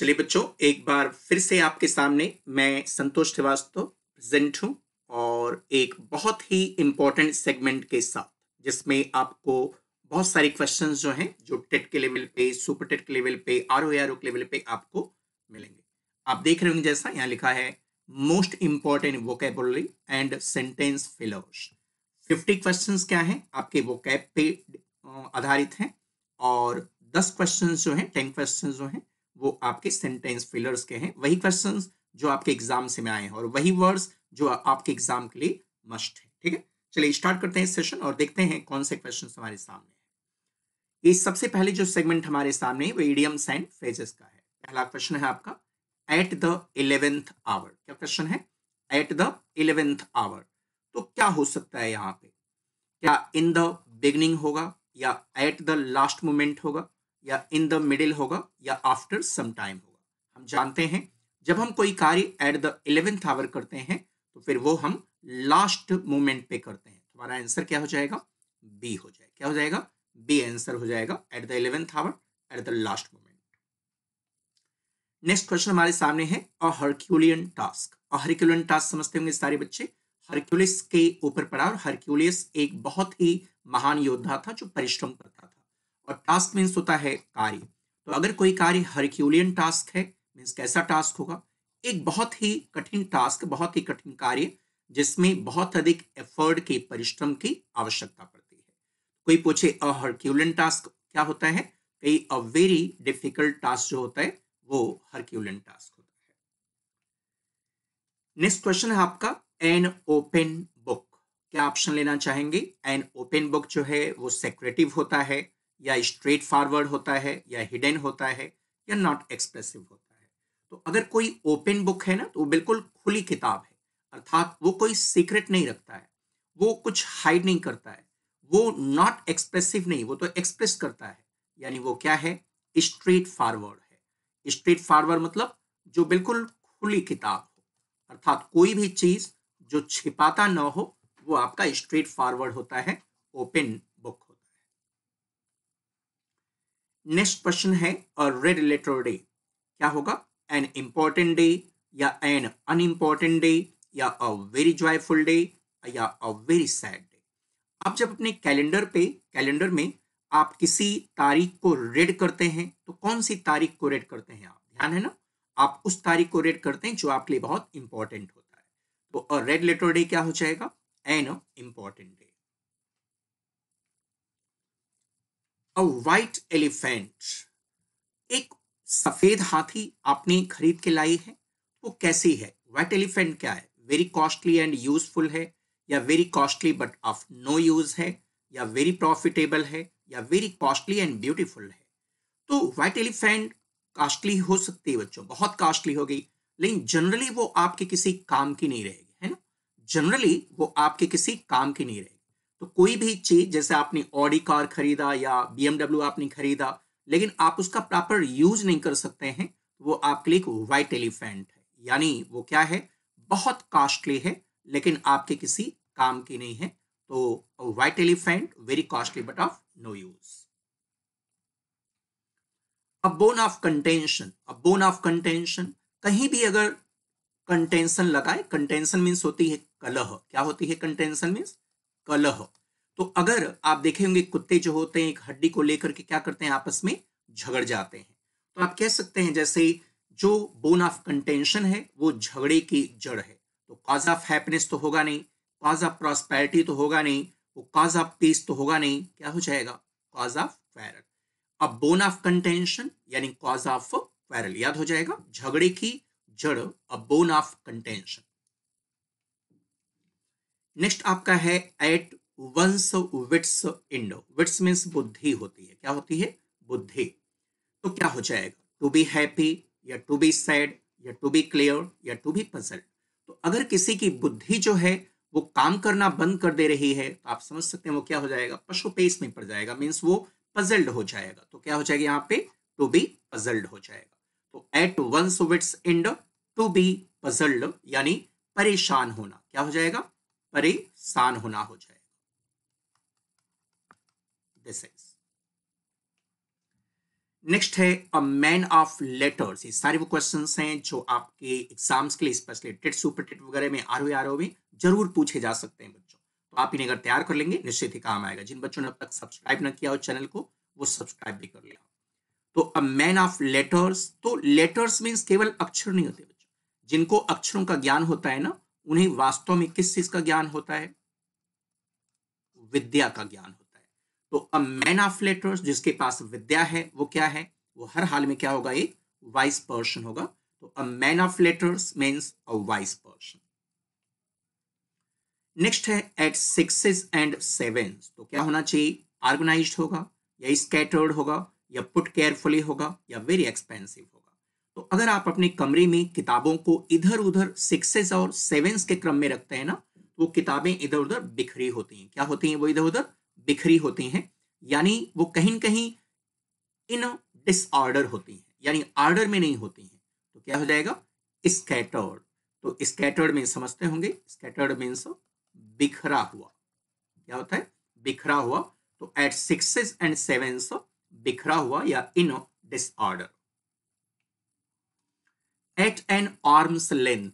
चलिए बच्चों एक बार फिर से आपके सामने मैं संतोष श्रीवास्तव प्रेजेंट हूँ और एक बहुत ही इम्पोर्टेंट सेगमेंट के साथ जिसमें आपको बहुत सारे क्वेश्चंस जो हैं जो टेट के लेवल पे सुपर टेट के लेवल पे आर ओ आर ओ के लेवल पे आपको मिलेंगे आप देख रहे होंगे जैसा यहाँ लिखा है most important vocabulary and sentence फिलोश फिफ्टी क्वेश्चन क्या है आपके वोकैब पे आधारित हैं और दस क्वेश्चन जो हैं टेन क्वेश्चन जो हैं वो आपके सेंटेंस फिलर्स के हैं वही क्वेश्चन जो आपके एग्जाम से में आए हैं और वही वर्ड्स जो आपके एग्जाम के लिए मस्ट है ठीक है चलिए स्टार्ट करते हैं सेशन और देखते हैं कौन से क्वेश्चन हमारे सामने है ये सबसे पहले जो सेगमेंट हमारे सामने है वो ईडियम्स एंड फ्रेजेस का है पहला क्वेश्चन है आपका एट द इलेवेंथ आवर क्या क्वेश्चन है एट द इलेवेंथ आवर तो क्या हो सकता है यहाँ पे क्या इन द बिगनिंग होगा या एट द लास्ट मोमेंट होगा या इन द मिडिल होगा या आफ्टर सम टाइम होगा हम जानते हैं जब हम कोई कार्य एट द इलेवेंथ आवर करते हैं तो फिर वो हम लास्ट मोमेंट पे करते हैं हमारा आंसर क्या हो जाएगा बी हो जाएगा क्या हो जाएगा बी आंसर हो जाएगा at the eleventh hour at the last moment next question हमारे सामने है अ हर्क्यूलियन टास्क अ हर्क्यूलियन टास्क समझते होंगे सारे बच्चे हर्क्यूलिस के ऊपर पड़ा और हर्क्यूलियस एक बहुत ही महान योद्धा था जो परिश्रम करता था और टास्क मीन्स होता है कार्य तो अगर कोई कार्य हरक्यूलियन टास्क है मीन्स कैसा टास्क होगा एक बहुत ही कठिन टास्क बहुत ही कठिन कार्य जिसमें बहुत अधिक एफर्ट के परिश्रम की आवश्यकता पड़ती है कोई पूछे अ हरक्यूलियन टास्क क्या होता है कई अ वेरी डिफिकल्ट टास्क जो होता है वो हरक्यूलियन टास्क होता है नेक्स्ट क्वेश्चन है आपका एन ओपन बुक क्या ऑप्शन लेना चाहेंगे एन ओपन बुक जो है वो सेक्रेटिव होता है या स्ट्रेट फॉरवर्ड होता है या हिडन होता है या नॉट एक्सप्रेसिव होता है तो अगर कोई ओपन बुक है ना तो बिल्कुल खुली किताब है अर्थात वो कोई सीक्रेट नहीं रखता है वो कुछ हाइड नहीं करता है वो नॉट एक्सप्रेसिव नहीं वो तो एक्सप्रेस करता है यानी वो क्या है स्ट्रेट फॉरवर्ड है स्ट्रेट फॉरवर्ड मतलब जो बिल्कुल खुली किताब हो अर्थात कोई भी चीज़ जो छिपाता ना हो वो आपका स्ट्रेट फॉरवर्ड होता है ओपन नेक्स्ट क्वेश्चन है रेड लेटर डे क्या होगा एन इम्पॉर्टेंट डे या एन अनइम्पॉर्टेंट डे या अ वेरी जॉयफुल डे या अ वेरी सैड डे आप जब अपने कैलेंडर पे कैलेंडर में आप किसी तारीख को रेड करते हैं तो कौन सी तारीख को रेड करते हैं आप ध्यान है ना आप उस तारीख को रेड करते हैं जो आपके लिए बहुत इंपॉर्टेंट होता है तो अ रेड लेटर डे क्या हो जाएगा an a important day a white elephant एक सफेद हाथी आपने खरीद के लाई है वो कैसी है वाइट एलिफेंट क्या है वेरी कॉस्टली एंड यूजफुल है या very costly but of no use है या वेरी प्रॉफिटेबल है या वेरी कॉस्टली एंड ब्यूटीफुल है तो वाइट एलिफेंट कॉस्टली हो सकती है बच्चों बहुत कॉस्टली गई लेकिन जनरली वो आपके किसी काम की नहीं रहेगी है ना जनरली वो आपके किसी काम की नहीं रहेगी तो कोई भी चीज जैसे आपने ऑडी कार खरीदा या बीएमडब्ल्यू आपने खरीदा लेकिन आप उसका प्रॉपर यूज नहीं कर सकते हैं वो आपके लिए एक वाइट एलिफेंट है यानी वो क्या है बहुत कॉस्टली है लेकिन आपके किसी काम की नहीं है तो white elephant very costly but of no use a bone of contention a bone of contention कहीं भी अगर कंटेंशन लगाए कंटेंशन मीन्स होती है कलह क्या होती है कंटेंशन मीन्स कलह तो अगर आप देखे होंगे कुत्ते जो होते हैं एक हड्डी को लेकर के क्या करते हैं आपस में झगड़ जाते हैं तो आप कह सकते हैं जैसे जो बोन ऑफ कंटेंशन है वो झगड़े की जड़ है तो कॉज ऑफ हैप्पीनेस तो होगा नहीं कॉज ऑफ प्रॉस्पैरिटी तो होगा नहीं वो कॉज ऑफ पीस तो होगा नहीं क्या हो जाएगा कॉज ऑफ वायरल अब बोन ऑफ कंटेंशन यानी कॉज ऑफ वायरल याद हो जाएगा झगड़े की जड़ a bone of contention next आपका है at one's wits end wits means बुद्धि होती है क्या होती है बुद्धि तो क्या हो जाएगा टू बी हैप्पी या टू बी सैड या टू बी क्लियर या टू बी पजल तो अगर किसी की बुद्धि जो है वो काम करना बंद कर दे रही है तो आप समझ सकते हैं वो क्या हो जाएगा पशु पेश में पड़ जाएगा मीन्स वो पजल्ड हो जाएगा तो क्या हो जाएगा यहाँ पे टू बी पजल्ड हो जाएगा तो at one's wits end to be puzzled यानी परेशान होना क्या हो जाएगा परेशान होना हो जाए दिस इज नेक्स्ट है अ मैन ऑफ लेटर्स ये सारे वो क्वेश्चन हैं जो आपके एग्जाम्स के लिए स्पेशली टेट सुपर टेट वगैरह में आर आर में जरूर पूछे जा सकते हैं बच्चों तो आप इन्हें अगर तैयार कर लेंगे निश्चित ही काम आएगा जिन बच्चों ने अब तक सब्सक्राइब ना किया हो चैनल को वो सब्सक्राइब भी कर लिया तो अ मैन ऑफ लेटर्स तो लेटर्स मीन्स केवल अक्षर नहीं होते बच्चों जिनको अक्षरों का ज्ञान होता है ना उन्हें वास्तव में किस चीज का ज्ञान होता है विद्या का ज्ञान होता है तो अ मैन ऑफ लेटर्स जिसके पास विद्या है वो क्या है वो हर हाल में क्या होगा एक वाइस पर्सन होगा तो a man of letters means a wise person next है एट सिक्सेस एंड सेवन तो क्या होना चाहिए ऑर्गेनाइज होगा या स्कैटर्ड होगा या पुट केयरफुली होगा या वेरी एक्सपेंसिव होगा तो अगर आप अपने कमरे में किताबों को इधर उधर सिक्सेस और सेवेंस के क्रम में रखते हैं ना तो किताबें इधर उधर बिखरी होती हैं क्या होती हैं वो इधर उधर बिखरी होती हैं यानी वो कहीं कहीं इन डिसऑर्डर होती हैं यानी ऑर्डर में नहीं होती हैं तो क्या हो जाएगा स्कैटर्ड तो स्कैटर्ड मीन्स समझते होंगे स्कैटर्ड मीन्स बिखरा हुआ क्या होता है बिखरा हुआ तो एट सिक्सेस एंड सेवेंस बिखरा हुआ या in disorder at an arm's length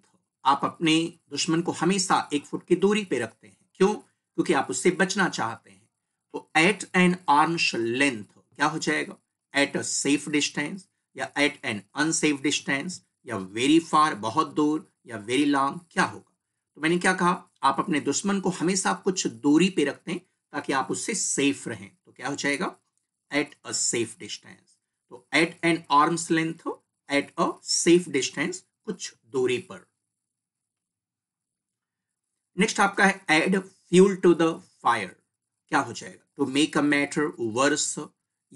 आप अपने दुश्मन को हमेशा एक फुट की दूरी पे रखते हैं क्यों क्योंकि आप उससे बचना चाहते हैं तो एट एन आर्म्स लेंथ क्या हो जाएगा एट अ सेफ डिस्टेंस या एट एन अनसेफ डिस्टेंस या वेरी फार बहुत दूर या वेरी लॉन्ग क्या होगा तो मैंने क्या कहा आप अपने दुश्मन को हमेशा कुछ दूरी पे रखते हैं ताकि आप उससे सेफ रहें तो क्या हो जाएगा एट अ सेफ डिस्टेंस तो एट एन आर्म्स लेंथ हो एट अ सेफ डिस्टेंस कुछ दूरी पर नेक्स्ट आपका है add fuel to the fire क्या हो जाएगा to make a matter worse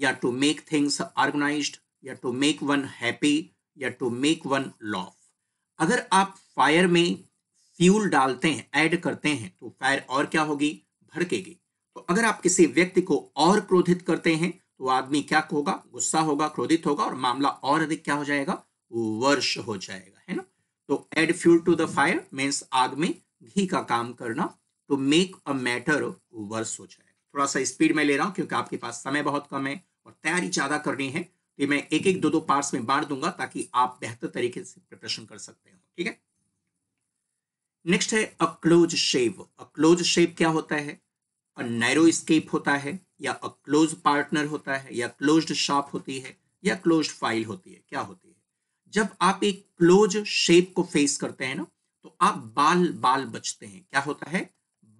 या टू मेक थिंग्स ऑर्गेनाइज या टू मेक वन हैप्पी या टू मेक वन लॉफ अगर आप फायर में फ्यूल डालते हैं ऐड करते हैं तो फायर और क्या होगी भड़केगी तो अगर आप किसी व्यक्ति को और क्रोधित करते हैं तो आदमी क्या होगा गुस्सा होगा क्रोधित होगा और मामला और अधिक क्या हो जाएगा वर्ष हो जाएगा है ना तो add fuel to the fire means आग में घी का काम करना to make a matter worse हो जाएगा थोड़ा सा स्पीड में ले रहा हूं क्योंकि आपके पास समय बहुत कम है और तैयारी ज़्यादा करनी है तो मैं एक एक दो दो पार्ट्स में बांट दूंगा ताकि आप बेहतर तरीके से प्रिपरेशन कर सकते हो ठीक है नेक्स्ट है a close shave a close shave क्या होता है अ नैरो स्केप होता है या अ क्लोज पार्टनर होता है या क्लोज्ड शॉप होती है या क्लोज फाइल होती है क्या होती है जब आप एक क्लोज शेप को फेस करते हैं ना तो आप बाल बाल बचते हैं क्या होता है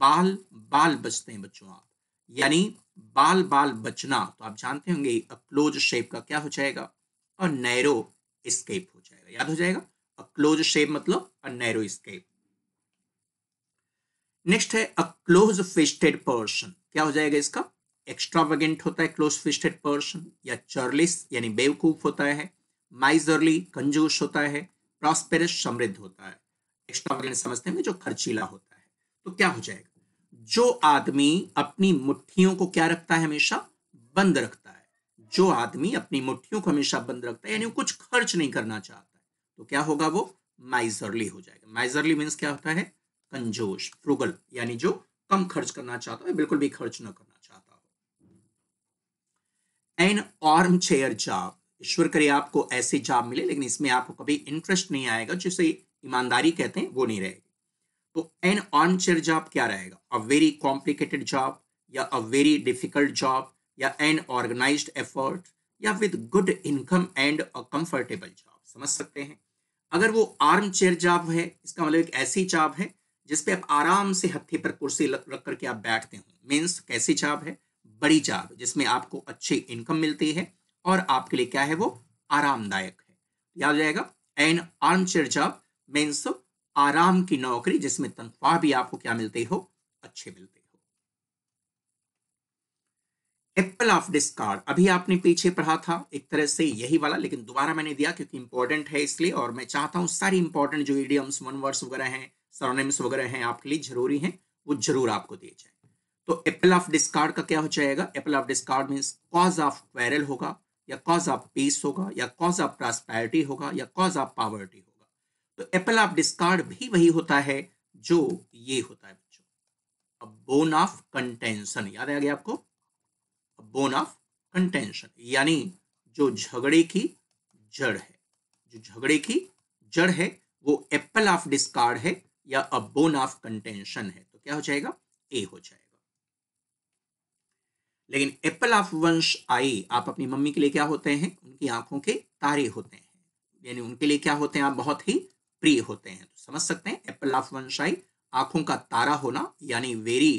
बाल बाल बचते हैं बच्चों आप यानी बाल बाल बचना तो आप जानते होंगे अ क्लोज शेप का क्या हो जाएगा अ नैरो स्केप हो जाएगा याद हो जाएगा अ क्लोज शेप मतलब अ नैरो स्केप नेक्स्ट है अ क्लोज फिस्टेड पर्सन क्या हो जाएगा इसका एक्स्ट्रावेगेंट होता है क्लोज फिस्टेड पर्सन या चर्लिस यानी बेवकूफ होता है माइजरली कंजूस होता है प्रॉस्पेरस समृद्ध होता है एक्स्ट्रावेगेंट समझते हैं जो खर्चीला होता है तो क्या हो जाएगा जो आदमी अपनी मुट्ठियों को क्या रखता है हमेशा बंद रखता है जो आदमी अपनी मुट्ठियों को हमेशा बंद रखता है यानी वो कुछ खर्च नहीं करना चाहता तो क्या होगा वो माइजरली हो जाएगा माइजरली मीन्स क्या होता है कंजोश फ्रुगल यानी जो कम खर्च करना चाहता है बिल्कुल भी खर्च ना करना एन आर्म चेयर जॉब ईश्वर करे आपको ऐसे जॉब मिले लेकिन इसमें आपको कभी इंटरेस्ट नहीं आएगा जिसे ईमानदारी कहते हैं वो नहीं रहेगी तो एन आर्म चेयर जॉब क्या रहेगा अ वेरी कॉम्प्लिकेटेड जॉब या अ वेरी डिफिकल्ट जॉब या एन ऑर्गेनाइज एफर्ट या with good income and a comfortable job समझ सकते हैं अगर वो आर्म चेयर जॉब है इसका मतलब एक ऐसी जॉब है जिसपे आप आराम से हत्थे पर कुर्सी रख करके आप बैठते हो मीन्स कैसी जॉब है बड़ी जॉब जिसमें आपको अच्छी इनकम मिलती है और आपके लिए क्या है वो आरामदायक है याद जाएगा an arm chair job means आराम की नौकरी जिसमें तनख्वाह भी आपको क्या मिलती हो अच्छे मिलते हो एप्पल ऑफ डिस्कार्ड अभी आपने पीछे पढ़ा था एक तरह से यही वाला लेकिन दोबारा मैंने दिया क्योंकि इंपॉर्टेंट है इसलिए और मैं चाहता हूं सारी इंपॉर्टेंट जो इडियम्स वन वर्ड्स वगैरह हैं सरोनेम्स वगैरह हैं आपके लिए जरूरी हैं वो जरूर आपको दिए जाए तो एपल ऑफ डिस्कार्ड का क्या हो जाएगा apple of discord mean cause of viral होगा या कॉज ऑफ पीस होगा या कॉज ऑफ प्रॉस्पैरिटी होगा या कॉज ऑफ पावर्टी होगा तो एपल ऑफ डिस्कार्ड भी वही होता है जो ये होता है बच्चों अब बोन ऑफ कंटेंशन याद आ गया आपको बोन ऑफ कंटेंशन यानी जो झगड़े की जड़ है जो झगड़े की जड़ है वो एप्पल ऑफ डिस्कार्ड है या अ बोन ऑफ कंटेंशन है तो क्या हो जाएगा ए हो जाएगा लेकिन एप्पल ऑफ वंश आई आप अपनी मम्मी के लिए क्या होते हैं उनकी आंखों के तारे होते हैं यानी उनके लिए क्या होते हैं आप बहुत ही प्रिय होते हैं तो समझ सकते हैं एप्पल ऑफ वंश आई आंखों का तारा होना यानी वेरी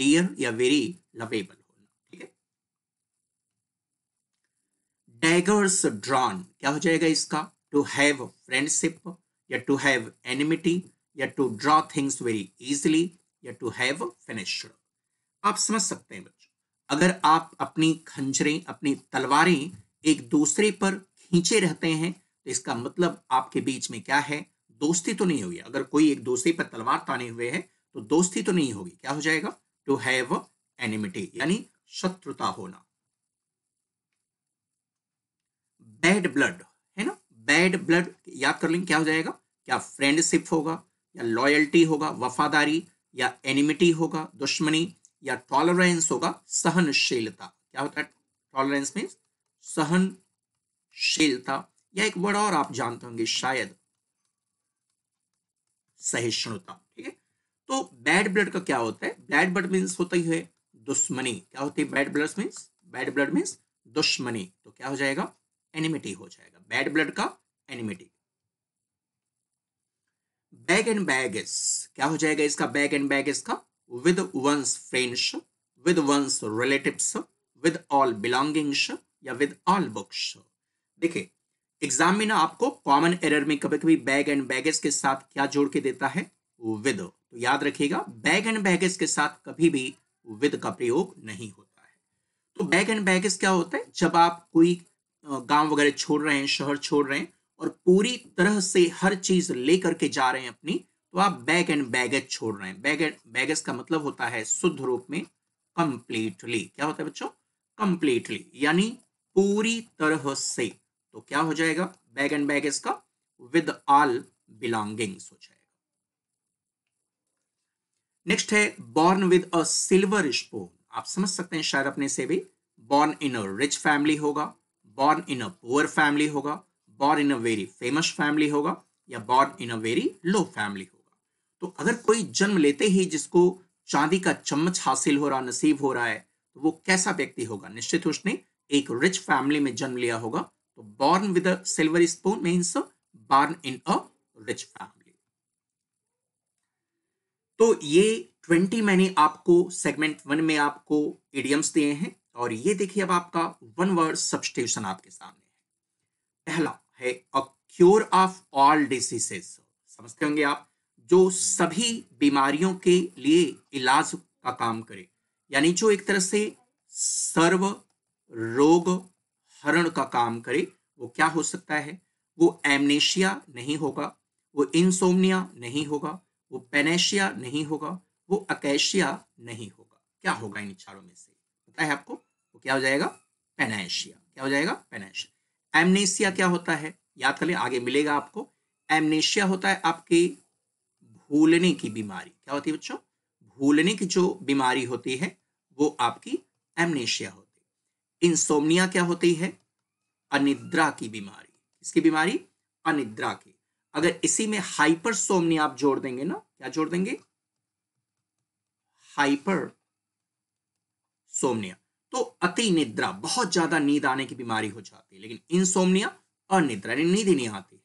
डियर या वेरी लवेबल होना ठीक है डैगर्स ड्रॉन क्या हो जाएगा इसका टू हैव फ्रेंडशिप या टू हैव एनिमिटी या to draw things very easily या टू हैव फिनिश आप समझ सकते हैं बच्चे अगर आप अपनी खंजरें अपनी तलवारें एक दूसरे पर खींचे रहते हैं तो इसका मतलब आपके बीच में क्या है दोस्ती तो नहीं होगी अगर कोई एक दूसरे पर तलवार ताने हुए है तो दोस्ती तो नहीं होगी क्या हो जाएगा टू हैव एनिमिटी यानी शत्रुता होना बैड ब्लड है ना बैड ब्लड याद कर लेंगे क्या हो जाएगा क्या फ्रेंडशिप होगा या लॉयल्टी होगा वफादारी या एनिमिटी होगा दुश्मनी या टॉलरेंस होगा सहनशीलता क्या होता है टॉलरेंस मीन्स सहनशीलता या एक वर्ड और आप जानते होंगे शायद सहिष्णुता ठीक है तो बैड ब्लड का क्या होता है बैड ब्लड मीन्स होता ही है दुश्मनी क्या होती है bad blood means bad blood means दुश्मनी तो क्या हो जाएगा एनिमिटी हो जाएगा बैड ब्लड का एनिमिटी बैग एंड बैगेस क्या हो जाएगा इसका बैग एंड बैगेस का with one's friends, with one's relatives, with all belongings या with all books. देखिए एग्जाम में ना आपको कॉमन एरर में कभी कभी बैग एंड बैगेज के साथ क्या जोड़ के देता है विद तो याद रखिएगा बैग एंड बैगेज के साथ कभी भी विद का प्रयोग नहीं होता है तो बैग एंड बैगेज क्या होता है जब आप कोई गांव वगैरह छोड़ रहे हैं शहर छोड़ रहे हैं और पूरी तरह से हर चीज लेकर के जा रहे हैं अपनी तो आप बैग एंड बैगेज छोड़ रहे हैं बैग एंड बैगेज का मतलब होता है शुद्ध रूप में कंप्लीटली क्या होता है बच्चों कंप्लीटली यानी पूरी तरह से तो क्या हो जाएगा बैग एंड बैगेज का विद ऑल बिलोंगिंग्स हो जाएगा नेक्स्ट है born with a silver spoon आप समझ सकते हैं शायद अपने से भी born in a rich family होगा born in a poor family होगा born in a very famous family होगा या born in a very low family होगा तो अगर कोई जन्म लेते ही जिसको चांदी का चम्मच हासिल हो रहा नसीब हो रहा है तो वो कैसा व्यक्ति होगा निश्चित उसने एक रिच फैमिली में जन्म लिया होगा तो born with a silver spoon means born in a rich family तो ये ट्वेंटी मैंने आपको सेगमेंट वन में आपको एडियम्स दिए हैं और ये देखिए अब आपका वन वर्ड सब्सटीट्यूशन आपके सामने है पहला है a cure of all diseases समझते होंगे आप जो सभी बीमारियों के लिए इलाज का काम करे यानी जो एक तरह से सर्व रोग हरण का काम करे वो क्या हो सकता है वो एमनेशिया नहीं होगा वो इंसोमनिया नहीं होगा वो पेनेशिया नहीं होगा वो अकेशिया नहीं होगा क्या होगा इन चारों में से पता है आपको वो क्या हो जाएगा पेनेशिया क्या हो जाएगा पेनेशिया एमनेशिया क्या होता है याद कर ले आगे मिलेगा आपको एमनेशिया होता है आपके भूलने की बीमारी क्या होती है बच्चों भूलने की जो बीमारी होती है वो आपकी एमनेशिया होती है इंसोमनिया क्या होती है अनिद्रा की बीमारी इसकी बीमारी अनिद्रा की अगर इसी में हाइपर सोमनिया आप जोड़ देंगे ना क्या जोड़ देंगे हाइपर सोमनिया तो अति निद्रा बहुत ज्यादा नींद आने की बीमारी हो जाती है लेकिन इंसोमनिया और निद्रा नींद ही नहीं आती है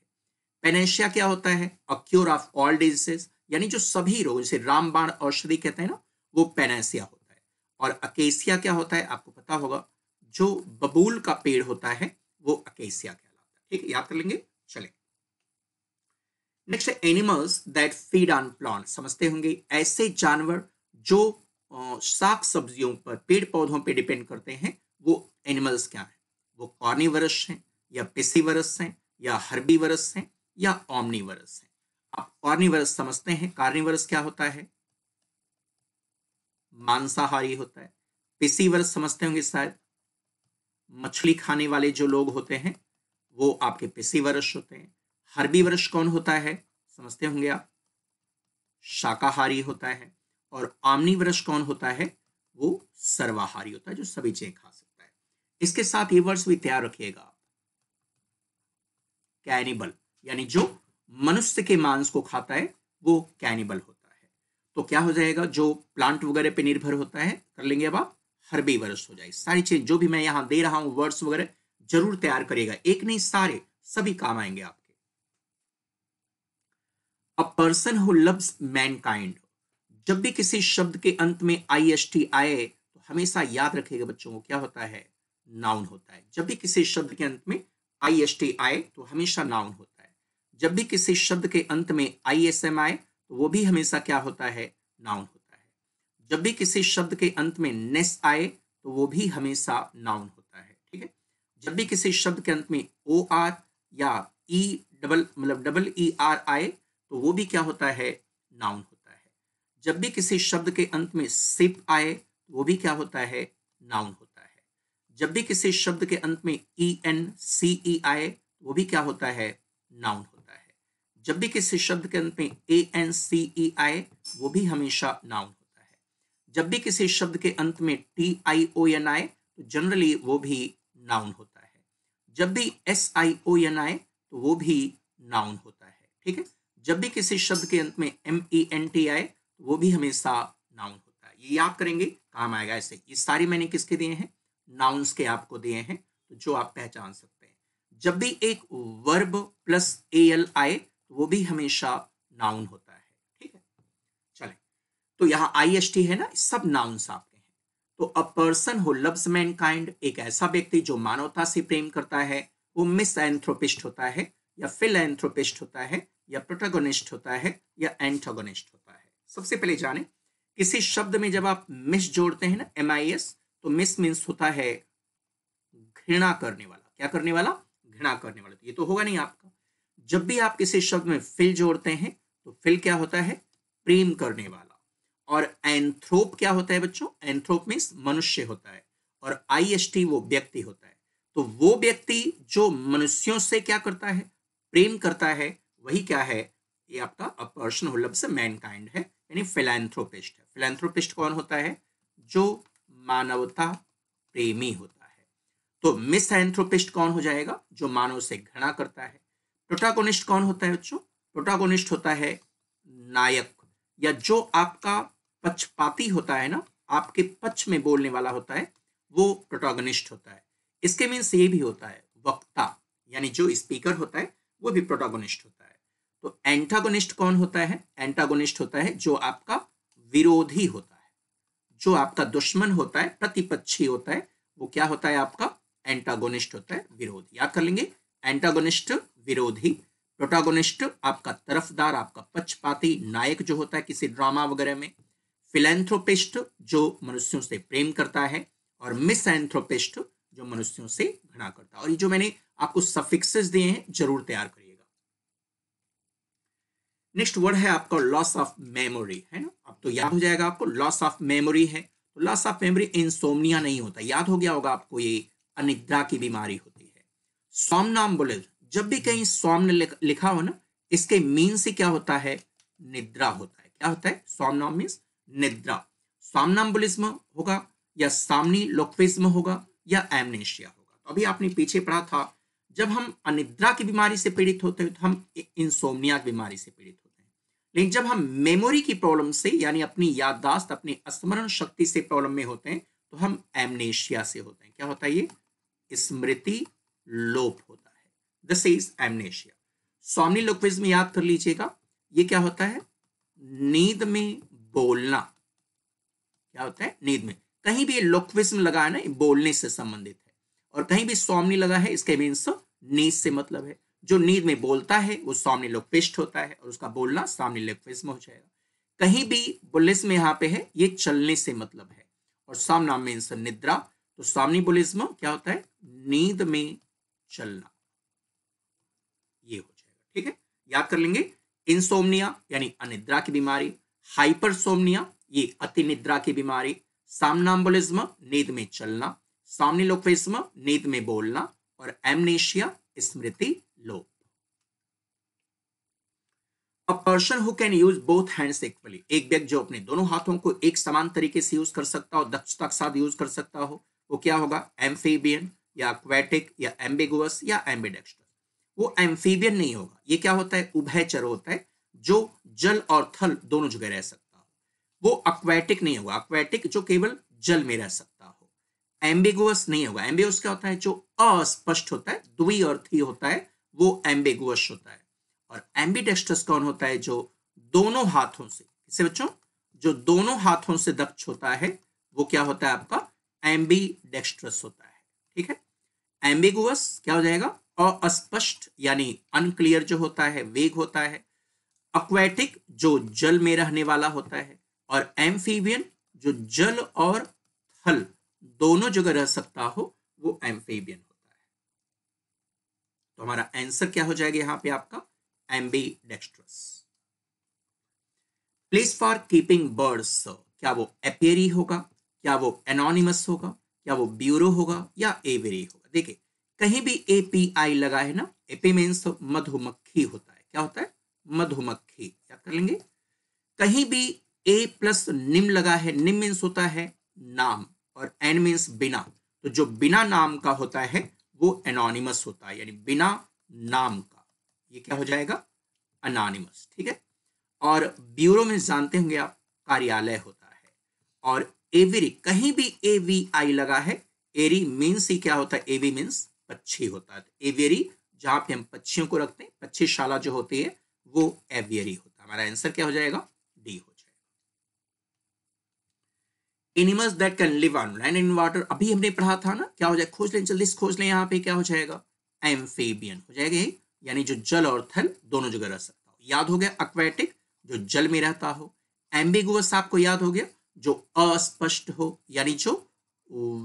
पेनेशिया क्या होता है अक्योर ऑफ ऑल डिजीजेस यानी जो सभी रोग जैसे रामबाण औषधि कहते हैं ना वो पेनासिया होता है और अकेसिया क्या होता है आपको पता होगा जो बबूल का पेड़ होता है वो अकेसिया कहलाता है ठीक है याद कर लेंगे चले next animals that feed on plant समझते होंगे ऐसे जानवर जो साग सब्जियों पर पेड़ पौधों पर डिपेंड करते हैं वो एनिमल्स क्या है वो कॉर्निवरस हैं या पेसीवरस हैं या हर्बीवरस हैं या ऑमनीवरस हैं आप कार्निवर्स समझते हैं कार्निवरस क्या होता है मांसाहारी होता है वर्ष समझते होंगे शायद मछली खाने वाले जो लोग होते हैं वो आपके पिसी वर्ष होते हैं वर्ष कौन होता है समझते होंगे आप शाकाहारी होता है और आमनी वर्ष कौन होता है वो सर्वाहारी होता है जो सभी चीजें खा सकता है इसके साथ ये वर्ष भी तैयार रखिएगा आप कैनिबल यानी जो मनुष्य के मांस को खाता है वो कैनिबल होता है तो क्या हो जाएगा जो प्लांट वगैरह पे निर्भर होता है कर लेंगे अब आप वर्ष हो जाए सारी चीज जो भी मैं यहां दे रहा हूं वर्ड्स वगैरह जरूर तैयार करेगा एक नहीं सारे सभी काम आएंगे आपके a person who loves mankind जब भी किसी शब्द के अंत में आई एस टी आए तो हमेशा याद रखेगा बच्चों को क्या होता है नाउन होता है जब भी किसी शब्द के अंत में आई एस टी आए तो हमेशा नाउन होता है जब भी किसी शब्द के अंत में आई एस एम आए तो वो भी हमेशा क्या होता है नाउन होता है जब भी किसी शब्द के अंत में नेस आए तो वो भी हमेशा नाउन होता है ठीक है जब भी किसी शब्द के अंत में ओ आर या ई e डबल मतलब डबल ई आर आए तो वो भी क्या होता है नाउन होता है जब भी किसी शब्द के अंत में सिप आए तो वो भी क्या होता है नाउन होता है जब भी किसी शब्द के अंत में ई एन सी ई आए तो वो भी क्या होता है नाउन होता है जब भी किसी शब्द के अंत में ए एन सी ई आए वो भी हमेशा नाउन होता है जब भी किसी शब्द के अंत में टी आई ओ एन आए तो जनरली वो भी नाउन होता है जब भी एस आई ओ एन आए तो वो भी नाउन होता है ठीक है जब भी किसी शब्द के अंत में एम ई एन टी आए तो वो भी हमेशा नाउन होता है ये याद करेंगे काम आएगा ऐसे ये सारे मैंने किसके दिए हैं नाउन्स के आपको दिए हैं तो जो आप पहचान सकते हैं जब भी एक वर्ब प्लस ए एल आए तो वो भी हमेशा नाउन होता है ठीक है चले तो यहाँ आई एस टी है ना सब नाउन आपके हैं तो a person who loves mankind एक ऐसा व्यक्ति जो मानवता से प्रेम करता है वो मिस एंथ्रोपिस्ट होता है या फिल एंथ्रोपिस्ट होता है या प्रोटागोनिस्ट होता है या एंटागोनिस्ट होता है सबसे पहले जाने किसी शब्द में जब आप मिस जोड़ते हैं ना एम आई एस तो मिस मीन्स होता है घृणा करने वाला क्या करने वाला घृणा करने वाला तो ये तो होगा नहीं आपका जब भी आप किसी शब्द में फिल जोड़ते हैं तो फिल क्या होता है प्रेम करने वाला और एंथ्रोप क्या होता है बच्चों एंथ्रोप मीन्स मनुष्य होता है और आई वो व्यक्ति होता है तो वो व्यक्ति जो मनुष्यों से क्या करता है प्रेम करता है वही क्या है ये आपका a person who loves mankind है यानी फिलैंथ्रोपिस्ट है फिलैंथ्रोपिस्ट कौन होता है जो मानवता प्रेमी होता है तो मिस एंथ्रोपिस्ट कौन हो जाएगा जो मानव से घृणा करता है प्रोटागोनिस्ट कौन होता है बच्चों प्रोटागोनिस्ट होता है नायक या जो आपका पक्षपाती होता है ना आपके पक्ष में बोलने वाला होता है वो प्रोटागोनिस्ट होता है इसके मीन्स ये भी होता है वक्ता यानी जो स्पीकर होता है वो भी प्रोटागोनिस्ट होता है तो एंटागोनिस्ट कौन होता है एंटागोनिस्ट होता है जो आपका विरोधी होता है जो आपका दुश्मन होता है प्रतिपक्षी होता है वो क्या होता है आपका एंटागोनिस्ट होता है विरोधी याद कर लेंगे एंटागोनिस्ट विरोधी प्रोटागोनिस्ट आपका तरफदार आपका पक्षपाती नायक जो होता है किसी ड्रामा वगैरह में फिलेंथ्रोपिस्ट जो मनुष्यों से प्रेम करता है और मिस एंथ्रोपिस्ट जो मनुष्यों से घृणा करता है और ये जो मैंने आपको सफिक्सेस दिए हैं जरूर तैयार करिएगा नेक्स्ट वर्ड है आपका लॉस ऑफ मेमोरी है ना अब तो याद हो जाएगा आपको लॉस ऑफ मेमोरी है लॉस ऑफ मेमोरी इंसोमनिया नहीं होता याद हो गया होगा आपको ये अनिद्रा की बीमारी होती बोले जब भी कहीं ने लिखा हो ना इसके मीन से क्या होता है निद्रा होता है क्या होता है नाम मीन निद्रा सोमनाम्बुलिज्म होगा या सामनी लोकविज्म होगा या एमनेशिया होगा तो अभी आपने पीछे पढ़ा था जब हम अनिद्रा की बीमारी से पीड़ित होते हैं तो हम इंसोमिया की बीमारी से पीड़ित होते हैं लेकिन जब हम मेमोरी की प्रॉब्लम से यानी अपनी याददाश्त अपनी स्मरण शक्ति से प्रॉब्लम में होते हैं तो हम एमनेशिया से होते हैं क्या होता है ये स्मृति लोप होता है दिस इज एमनेशिया सोमनी लोक्विज में याद कर लीजिएगा ये क्या होता है नींद में बोलना क्या होता है नींद में कहीं भी लोक्विज्म लगा है ना बोलने से संबंधित है और कहीं भी सोमनी लगा है इसके मीन्स तो नींद से मतलब है जो नींद में बोलता है वो सामने लोकपिष्ट होता है और उसका बोलना सामने लोकविज्म हो जाएगा कहीं भी बुलिज्म यहाँ पे है ये चलने से मतलब है और सामना मीन्स निद्रा तो सामनी बुलिज्म क्या होता है नींद में चलना ये हो जाएगा ठीक है याद कर लेंगे इंसोमनिया यानी अनिद्रा की बीमारी हाइपरसोमनिया ये अति निद्रा की बीमारी सामनाम्बुलिज्म नींद में चलना सामनिलोफिज्म नींद में बोलना और एमनेशिया स्मृति लोप a person who can use both hands equally एक व्यक्ति जो अपने दोनों हाथों को एक समान तरीके से यूज कर सकता हो दक्षता के साथ यूज कर सकता हो वो क्या होगा एम्फीबियन या एक्वेटिक या एम्बिगुअस या एम्बिडेक्स्टर वो एम्फीबियन नहीं होगा ये क्या होता है उभयचर होता है जो जल और थल दोनों जगह रह सकता हो वो अक्वेटिक नहीं होगा अक्वेटिक जो केवल जल में रह सकता हो एम्बिगुअस नहीं होगा एम्बिगुअस क्या होता है जो अस्पष्ट होता है द्वि अर्थी होता है वो एम्बिगुअस होता है और एम्बिडेक्स्ट्रस कौन होता है जो दोनों हाथों से इससे बच्चों जो दोनों हाथों से दक्ष होता है वो क्या होता है आपका एम्बी होता है ठीक है एम्बिगुअस क्या हो जाएगा अस्पष्ट यानी अनक्लियर जो होता है वेग होता है अक्वेटिक जो जल में रहने वाला होता है और एम्फीबियन जो जल और थल दोनों जगह रह सकता हो वो एम्फीबियन होता है तो हमारा आंसर क्या हो जाएगा यहां पे आपका ambidextrous place for keeping birds क्या वो एपेरी होगा क्या वो एनोनिमस होगा क्या वो ब्यूरो होगा या एवेरी होगा ठीक है कहीं भी एपीआई लगा है ना एपी मीन्स तो मधुमक्खी होता है क्या होता है मधुमक्खी क्या कर लेंगे कहीं भी ए प्लस निम लगा है निम मीन्स होता है नाम और एन मीन्स बिना तो जो बिना नाम का होता है वो एनोनिमस होता है यानी बिना नाम का ये क्या हो जाएगा अनानिमस ठीक है और ब्यूरो में जानते होंगे आप कार्यालय होता है और एवरी कहीं भी ए वी आई लगा है एरी मीन्स ही क्या होता है एवी मीन्स पक्षी होता है तो एवियरी जहाँ पे हम पक्षियों को रखते हैं पक्षीशाला जो होती है वो एवियरी होता है हमारा आंसर क्या हो जाएगा डी हो जाएगा animals that can live on land in water अभी हमने पढ़ा था ना क्या हो जाए खोज लें जल्दी खोज लें यहाँ पे क्या हो जाएगा एम्फेबियन हो जाएगा यानी जो जल और थल दोनों जगह रह सकता हो याद हो गया अक्वेटिक जो जल में रहता हो एम्बिगुअस आपको याद हो गया जो अस्पष्ट हो यानी जो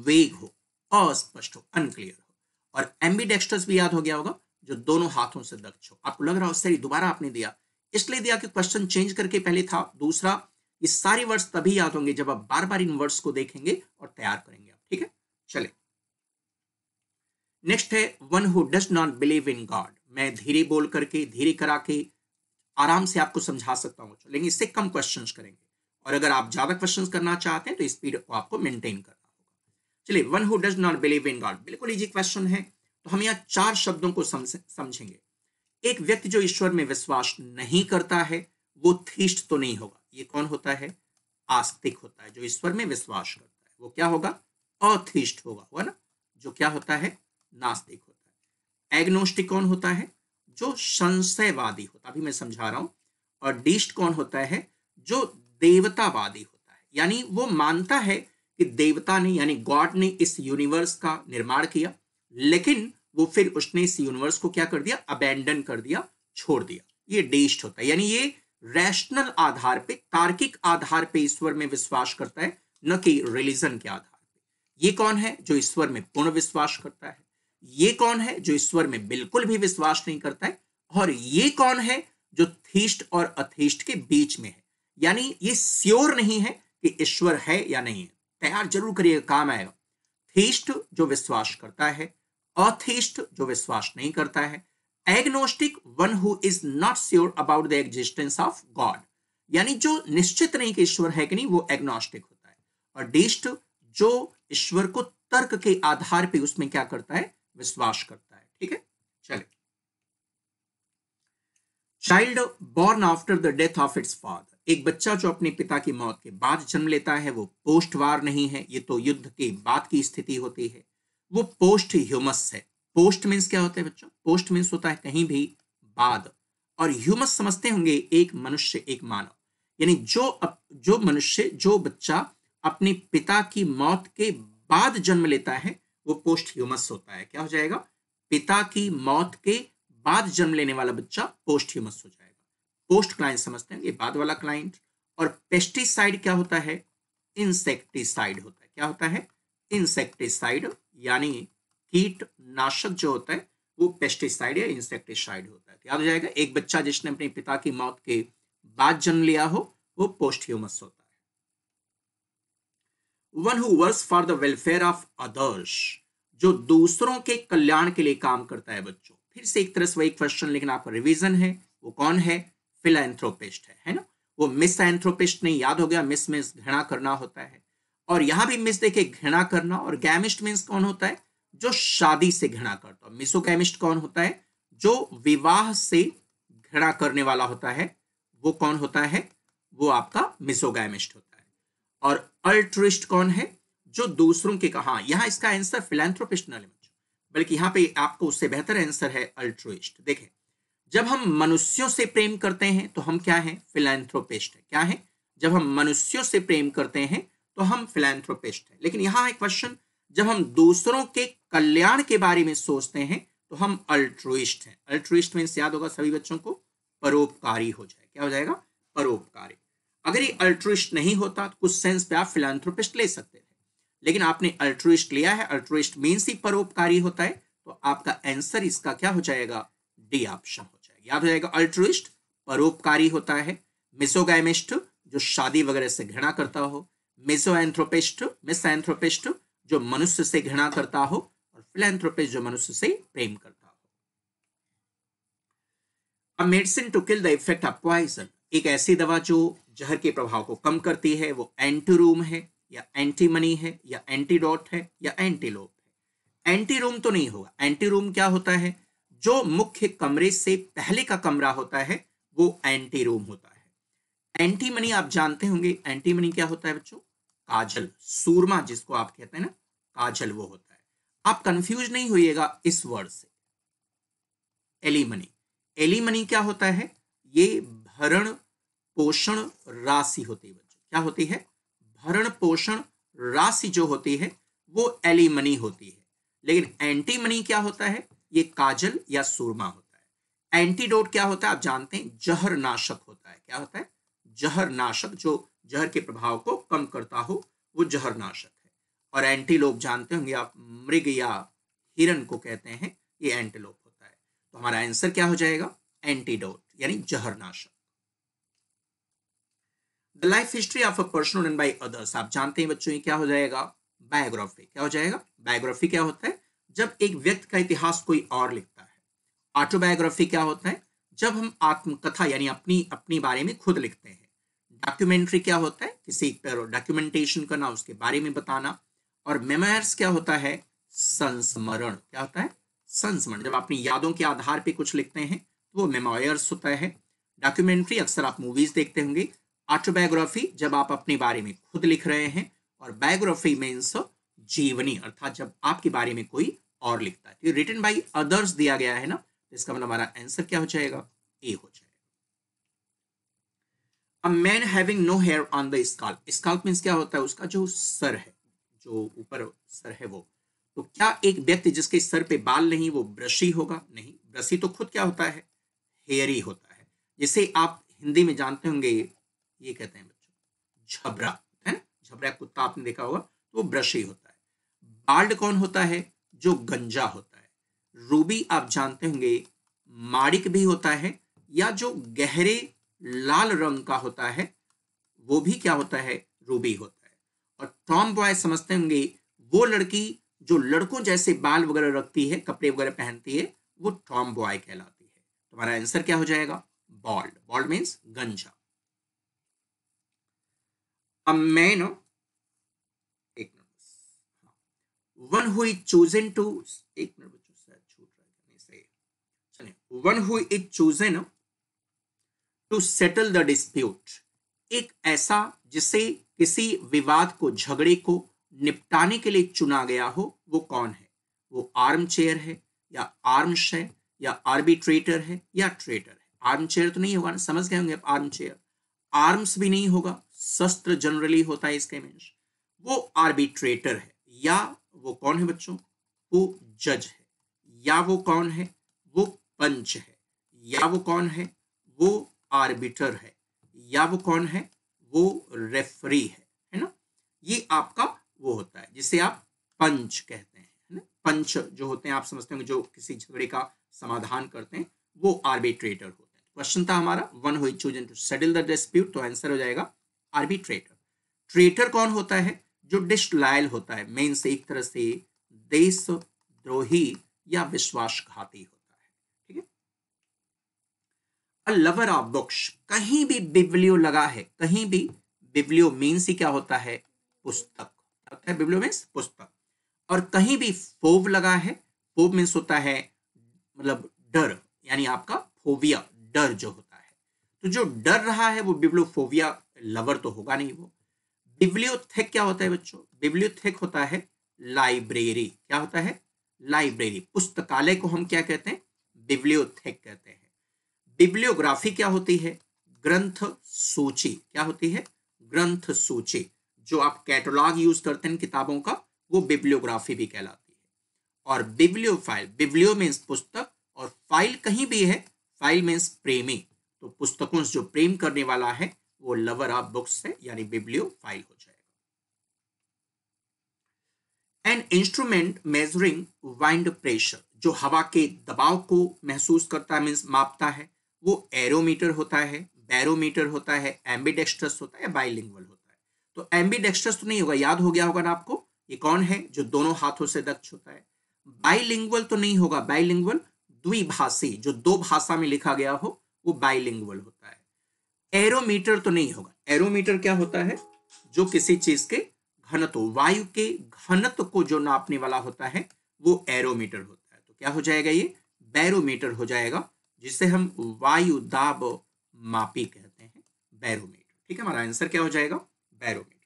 वेग हो अस्पष्ट हो अनक्लियर हो और एम्बीडेक्स्टर्स भी याद हो गया होगा जो दोनों हाथों से दक्ष हो आपको लग रहा हो सर दोबारा आपने दिया इसलिए दिया कि क्वेश्चन चेंज करके पहले था दूसरा ये सारे वर्ड्स तभी याद होंगे जब आप बार बार इन वर्ड्स को देखेंगे और तैयार करेंगे आप ठीक है चले नेक्स्ट है one who does not believe in God मैं धीरे बोल करके धीरे करा के आराम से आपको समझा सकता हूँ लेकिन इससे कम क्वेश्चंस करेंगे और अगर आप ज्यादा क्वेश्चंस करना चाहते हैं तो स्पीड को आपको मेंटेन करना चलिए one who does not believe in God बिल्कुल इजी क्वेश्चन है तो हम यहाँ चार शब्दों को समझेंगे एक व्यक्ति जो ईश्वर में विश्वास नहीं करता है वो थीष्ट तो नहीं होगा ये कौन होता है आस्तिक होता है जो ईश्वर में विश्वास करता है वो क्या होगा अथिष्ट होगा हुआ ना जो क्या होता है नास्तिक होता है एग्नोस्टिक कौन होता है जो संशयवादी होता है अभी मैं समझा रहा हूं और डिस्ट कौन होता है जो देवतावादी होता है यानी वो मानता है कि देवता ने यानी गॉड ने इस यूनिवर्स का निर्माण किया लेकिन वो फिर उसने इस यूनिवर्स को क्या कर दिया अबेंडन कर दिया छोड़ दिया ये डेस्ट होता है यानी ये रैशनल आधार पे तार्किक आधार पे ईश्वर में विश्वास करता है न कि रिलीजन के आधार पे ये कौन है जो ईश्वर में पूर्ण विश्वास करता है ये कौन है जो ईश्वर में बिल्कुल भी विश्वास नहीं करता है और ये कौन है जो थीष्ट और अथीष्ट के बीच में है यानी ये श्योर नहीं है कि ईश्वर है या नहीं है तैयार जरूर करिए काम आएगा थीस्ट जो विश्वास करता है अथीस्ट जो विश्वास नहीं करता है agnostic one who is not sure about the existence of God यानी जो निश्चित नहीं कि ईश्वर है कि नहीं वो एग्नोस्टिक होता है और डिस्ट जो ईश्वर को तर्क के आधार पे उसमें क्या करता है विश्वास करता है ठीक है चले child born after the death of its father एक बच्चा जो अपने पिता की मौत के बाद जन्म लेता है वो पोस्ट वार नहीं है ये तो युद्ध के बाद की स्थिति होती है वो पोस्ट ह्यूमस है पोस्ट मीन्स क्या होता है बच्चों पोस्ट मीन्स होता है कहीं भी बाद और ह्यूमस समझते होंगे एक मनुष्य एक मानव यानी जो अप, जो मनुष्य जो बच्चा अपने पिता की मौत के बाद जन्म लेता है वो पोस्ट ह्यूमस होता है क्या हो जाएगा पिता की मौत के बाद जन्म लेने वाला बच्चा पोस्ट ह्यूमस हो जाएगा पोस्ट क्लाइंट समझते हैं ये बाद वाला क्लाइंट और पेस्टिसाइड क्या होता है इंसेक्टिसाइड होता है क्या होता है इंसेक्टिसाइड यानी कीटनाशक जो होता है वो पेस्टिसाइड या इंसेक्टिसाइड होता है तो याद हो जाएगा एक बच्चा जिसने अपने पिता की मौत के बाद जन्म लिया हो वो पोस्टह्यूमस होता है one who work for the welfare of others जो दूसरों के कल्याण के लिए काम करता है बच्चों फिर से एक तरह से वही क्वेश्चन लेकिन आपका रिविजन है वो कौन है फिलान्थ्रोपिस्ट है है ना वो मिस एंथ्रोपिस्ट नहीं याद हो गया मिस मीन्स घृणा करना होता है और यहां भी मिस देखे घृणा करना और गैमिस्ट मीन्स कौन होता है जो शादी से घृणा करता है मिसोगैमिस्ट कौन होता है जो विवाह से घृणा करने वाला होता है वो कौन होता है वो आपका मिसोगैमिस्ट होता है और अल्ट्रिस्ट कौन है जो दूसरों के कहा हाँ, यहां इसका आंसर फिलेंथ्रोपिस्ट न बल्कि यहां पे आपको उससे बेहतर आंसर है अल्ट्रोइस्ट देखें जब हम मनुष्यों से प्रेम करते हैं तो हम क्या हैं फिलैंथ्रोपिस्ट है क्या है जब हम मनुष्यों से प्रेम करते हैं तो हम फिलैंथ्रोपिस्ट है लेकिन यहाँ एक क्वेश्चन जब हम दूसरों के कल्याण के बारे में सोचते हैं तो हम अल्ट्रोइस्ट हैं अल्ट्रोइस्ट मीन्स याद होगा सभी बच्चों को परोपकारी हो जाए क्या हो जाएगा परोपकारी अगर ये अल्ट्रोइस्ट नहीं होता तो कुछ सेंस पे आप फिलैंथ्रोपिस्ट ले सकते थे लेकिन आपने अल्ट्रोइस्ट लिया है अल्ट्रोइस्ट मीन्स ही परोपकारी होता है तो आपका आंसर इसका क्या हो जाएगा डी ऑप्शन हो याद हो जाएगा अल्ट्रुइस्ट परोपकारी होता है मिसोगैमिस्ट जो शादी वगैरह से घृणा करता हो मिसोएंथ्रोपिस्ट मिसएंथ्रोपिस्ट जो मनुष्य से घृणा करता हो और फिलेंथ्रोपिस्ट जो मनुष्य से प्रेम करता हो medicine to kill the effect of poison एक ऐसी दवा जो जहर के प्रभाव को कम करती है वो एंटीरूम है या एंटीमनी है या एंटीडोट है या एंटीलोप है एंटीरूम तो नहीं होगा एंटीरूम क्या होता है जो मुख्य कमरे से पहले का कमरा होता है वो एंटी रूम होता है एंटी मनी आप जानते होंगे एंटी मनी क्या होता है बच्चों काजल सूरमा जिसको आप कहते हैं ना काजल वो होता है आप कंफ्यूज नहीं होइएगा इस वर्ड से एलिमनी एलिमनी क्या होता है ये भरण पोषण राशि होती है बच्चों क्या होती है भरण पोषण राशि जो होती है वो एलिमनी होती है लेकिन एंटी मनी क्या होता है ये काजल या सूरमा होता है एंटीडोट क्या होता है आप जानते हैं जहर नाशक होता है क्या होता है जहर नाशक जो जहर के प्रभाव को कम करता हो वो जहर नाशक है और एंटीलोप जानते होंगे आप मृग या हिरण को कहते हैं ये एंटीलोप होता है तो हमारा आंसर क्या हो जाएगा एंटीडोट यानी जहरनाशक the life history of a person and by others आप जानते हैं बच्चों ये क्या हो जाएगा बायोग्राफी क्या हो जाएगा बायोग्राफी क्या होता है जब एक व्यक्ति का इतिहास कोई और लिखता है ऑटोबायोग्राफी क्या होता है जब हम आत्मकथा यानी अपनी अपने बारे में खुद लिखते हैं डॉक्यूमेंट्री क्या होता है किसी तरह डॉक्यूमेंटेशन करना उसके बारे में बताना और मेमोयर्स क्या होता है संस्मरण क्या होता है संस्मरण जब अपनी यादों के आधार पर कुछ लिखते हैं तो वो मेमोयर्स होता है डॉक्यूमेंट्री अक्सर आप मूवीज देखते होंगे ऑटोबायोग्राफी जब आप अपने बारे में खुद लिख रहे हैं और बायोग्राफी मीन्स जीवनी अर्थात जब आपके बारे में कोई और लिखता है तो रिटर्न बाई अदर्स दिया गया है ना तो इसका मतलब हमारा आंसर क्या हो जाएगा ए हो जाएगा a man having no hair on the scalp scalp means क्या होता है उसका जो सर है जो ऊपर सर है वो तो क्या एक व्यक्ति जिसके सर पे बाल नहीं वो ब्रशी होगा नहीं ब्रशी तो खुद क्या होता है हेयरी होता है जिसे आप हिंदी में जानते होंगे ये कहते हैं बच्चों झबरा है ना झबरा कुत्ता आपने देखा होगा तो वो ब्रशी होता है बाल्ड कौन होता है जो गंजा होता है रूबी आप जानते होंगे माड़िक भी होता है या जो गहरे लाल रंग का होता है वो भी क्या होता है रूबी होता है और टॉम बॉय समझते होंगे वो लड़की जो लड़कों जैसे बाल वगैरह रखती है कपड़े वगैरह पहनती है वो टॉम बॉय कहलाती है तुम्हारा आंसर क्या हो जाएगा बॉल्ड बॉल्ड मीन्स गंजा man of one who is chosen to एक मिनट बच्चों शायद छूट रहा है सही चलिए one who is chosen to settle the dispute एक ऐसा जिसे किसी विवाद को झगड़े को निपटाने के लिए चुना गया हो वो कौन है वो आर्म चेयर है या आर्म्स है या आर्बिट्रेटर है या ट्रेटर है आर्म चेयर तो नहीं होगा ना समझ गए होंगे आर्म चेयर आर्म्स भी नहीं होगा शस्त्र जनरली होता है इसके मीन वो आर्बिट्रेटर है या वो कौन है बच्चों वो जज है या वो कौन है वो पंच है या वो कौन है वो आर्बिटर है या वो कौन है वो रेफरी है है ना ये आपका वो होता है जिसे आप पंच कहते हैं है ना पंच जो होते हैं आप समझते होंगे जो किसी झगड़े का समाधान करते हैं वो आर्बिट्रेटर होते हैं क्वेश्चन था हमारा one who chosen to settle the dispute तो आंसर हो जाएगा आर्बिट्रेटर ट्रेटर कौन होता है जो डिस्टलाइल होता है मीन्स एक तरह से देशद्रोही या विश्वासघाती होता है ठीक है अ लवर ऑफ बुक्स कहीं भी बिब्लियो लगा है कहीं भी बिब्लियो मीन्स ही क्या होता है पुस्तक होता है बिब्लियो मीन्स पुस्तक और कहीं भी फोव लगा है फोव मीन्स होता है मतलब डर यानी आपका फोविया डर जो होता है तो जो डर रहा है वो बिब्लोफोबिया लवर तो होगा नहीं वो बिब्लियोथेक क्या होता है बच्चों बिब्लियोथेक होता है लाइब्रेरी क्या होता है लाइब्रेरी पुस्तकालय को हम क्या कहते हैं बिब्लियोथेक कहते हैं बिब्लियोग्राफी क्या होती है ग्रंथ सूची क्या होती है ग्रंथ सूची जो आप कैटलॉग यूज करते हैं किताबों का वो बिब्लियोग्राफी भी कहलाती है और बिब्लियो फाइल बिब्लियो मीन्स पुस्तक और फाइल कहीं भी है फाइल मीन्स प्रेमी तो पुस्तकों से जो प्रेम करने वाला है वो लवर ऑफ बुक्स है यानी बिब्लियो फाइल हो जाएगा an instrument measuring wind pressure जो हवा के दबाव को महसूस करता है मीन्स मापता है वो एरोमीटर होता है बैरोमीटर होता है एम्बीडेक्स्ट्रस होता है बाइलिंगुअल होता है तो एम्बीडेक्स्ट्रस तो नहीं होगा याद हो गया होगा ना आपको ये कौन है जो दोनों हाथों से दक्ष होता है बाइलिंगुअल तो नहीं होगा बाइलिंगुअल द्विभाषी जो दो भाषा में लिखा गया हो वो बाइलिंगुअल होता है एरोमीटर तो नहीं होगा एरोमीटर क्या होता है जो किसी चीज के घनत्व वायु के घनत्व को जो नापने वाला होता है वो एरोमीटर होता है तो क्या हो जाएगा ये बैरोमीटर हो जाएगा जिसे हम वायु दाब मापी कहते हैं बैरोमीटर ठीक है हमारा आंसर क्या हो जाएगा बैरोमीटर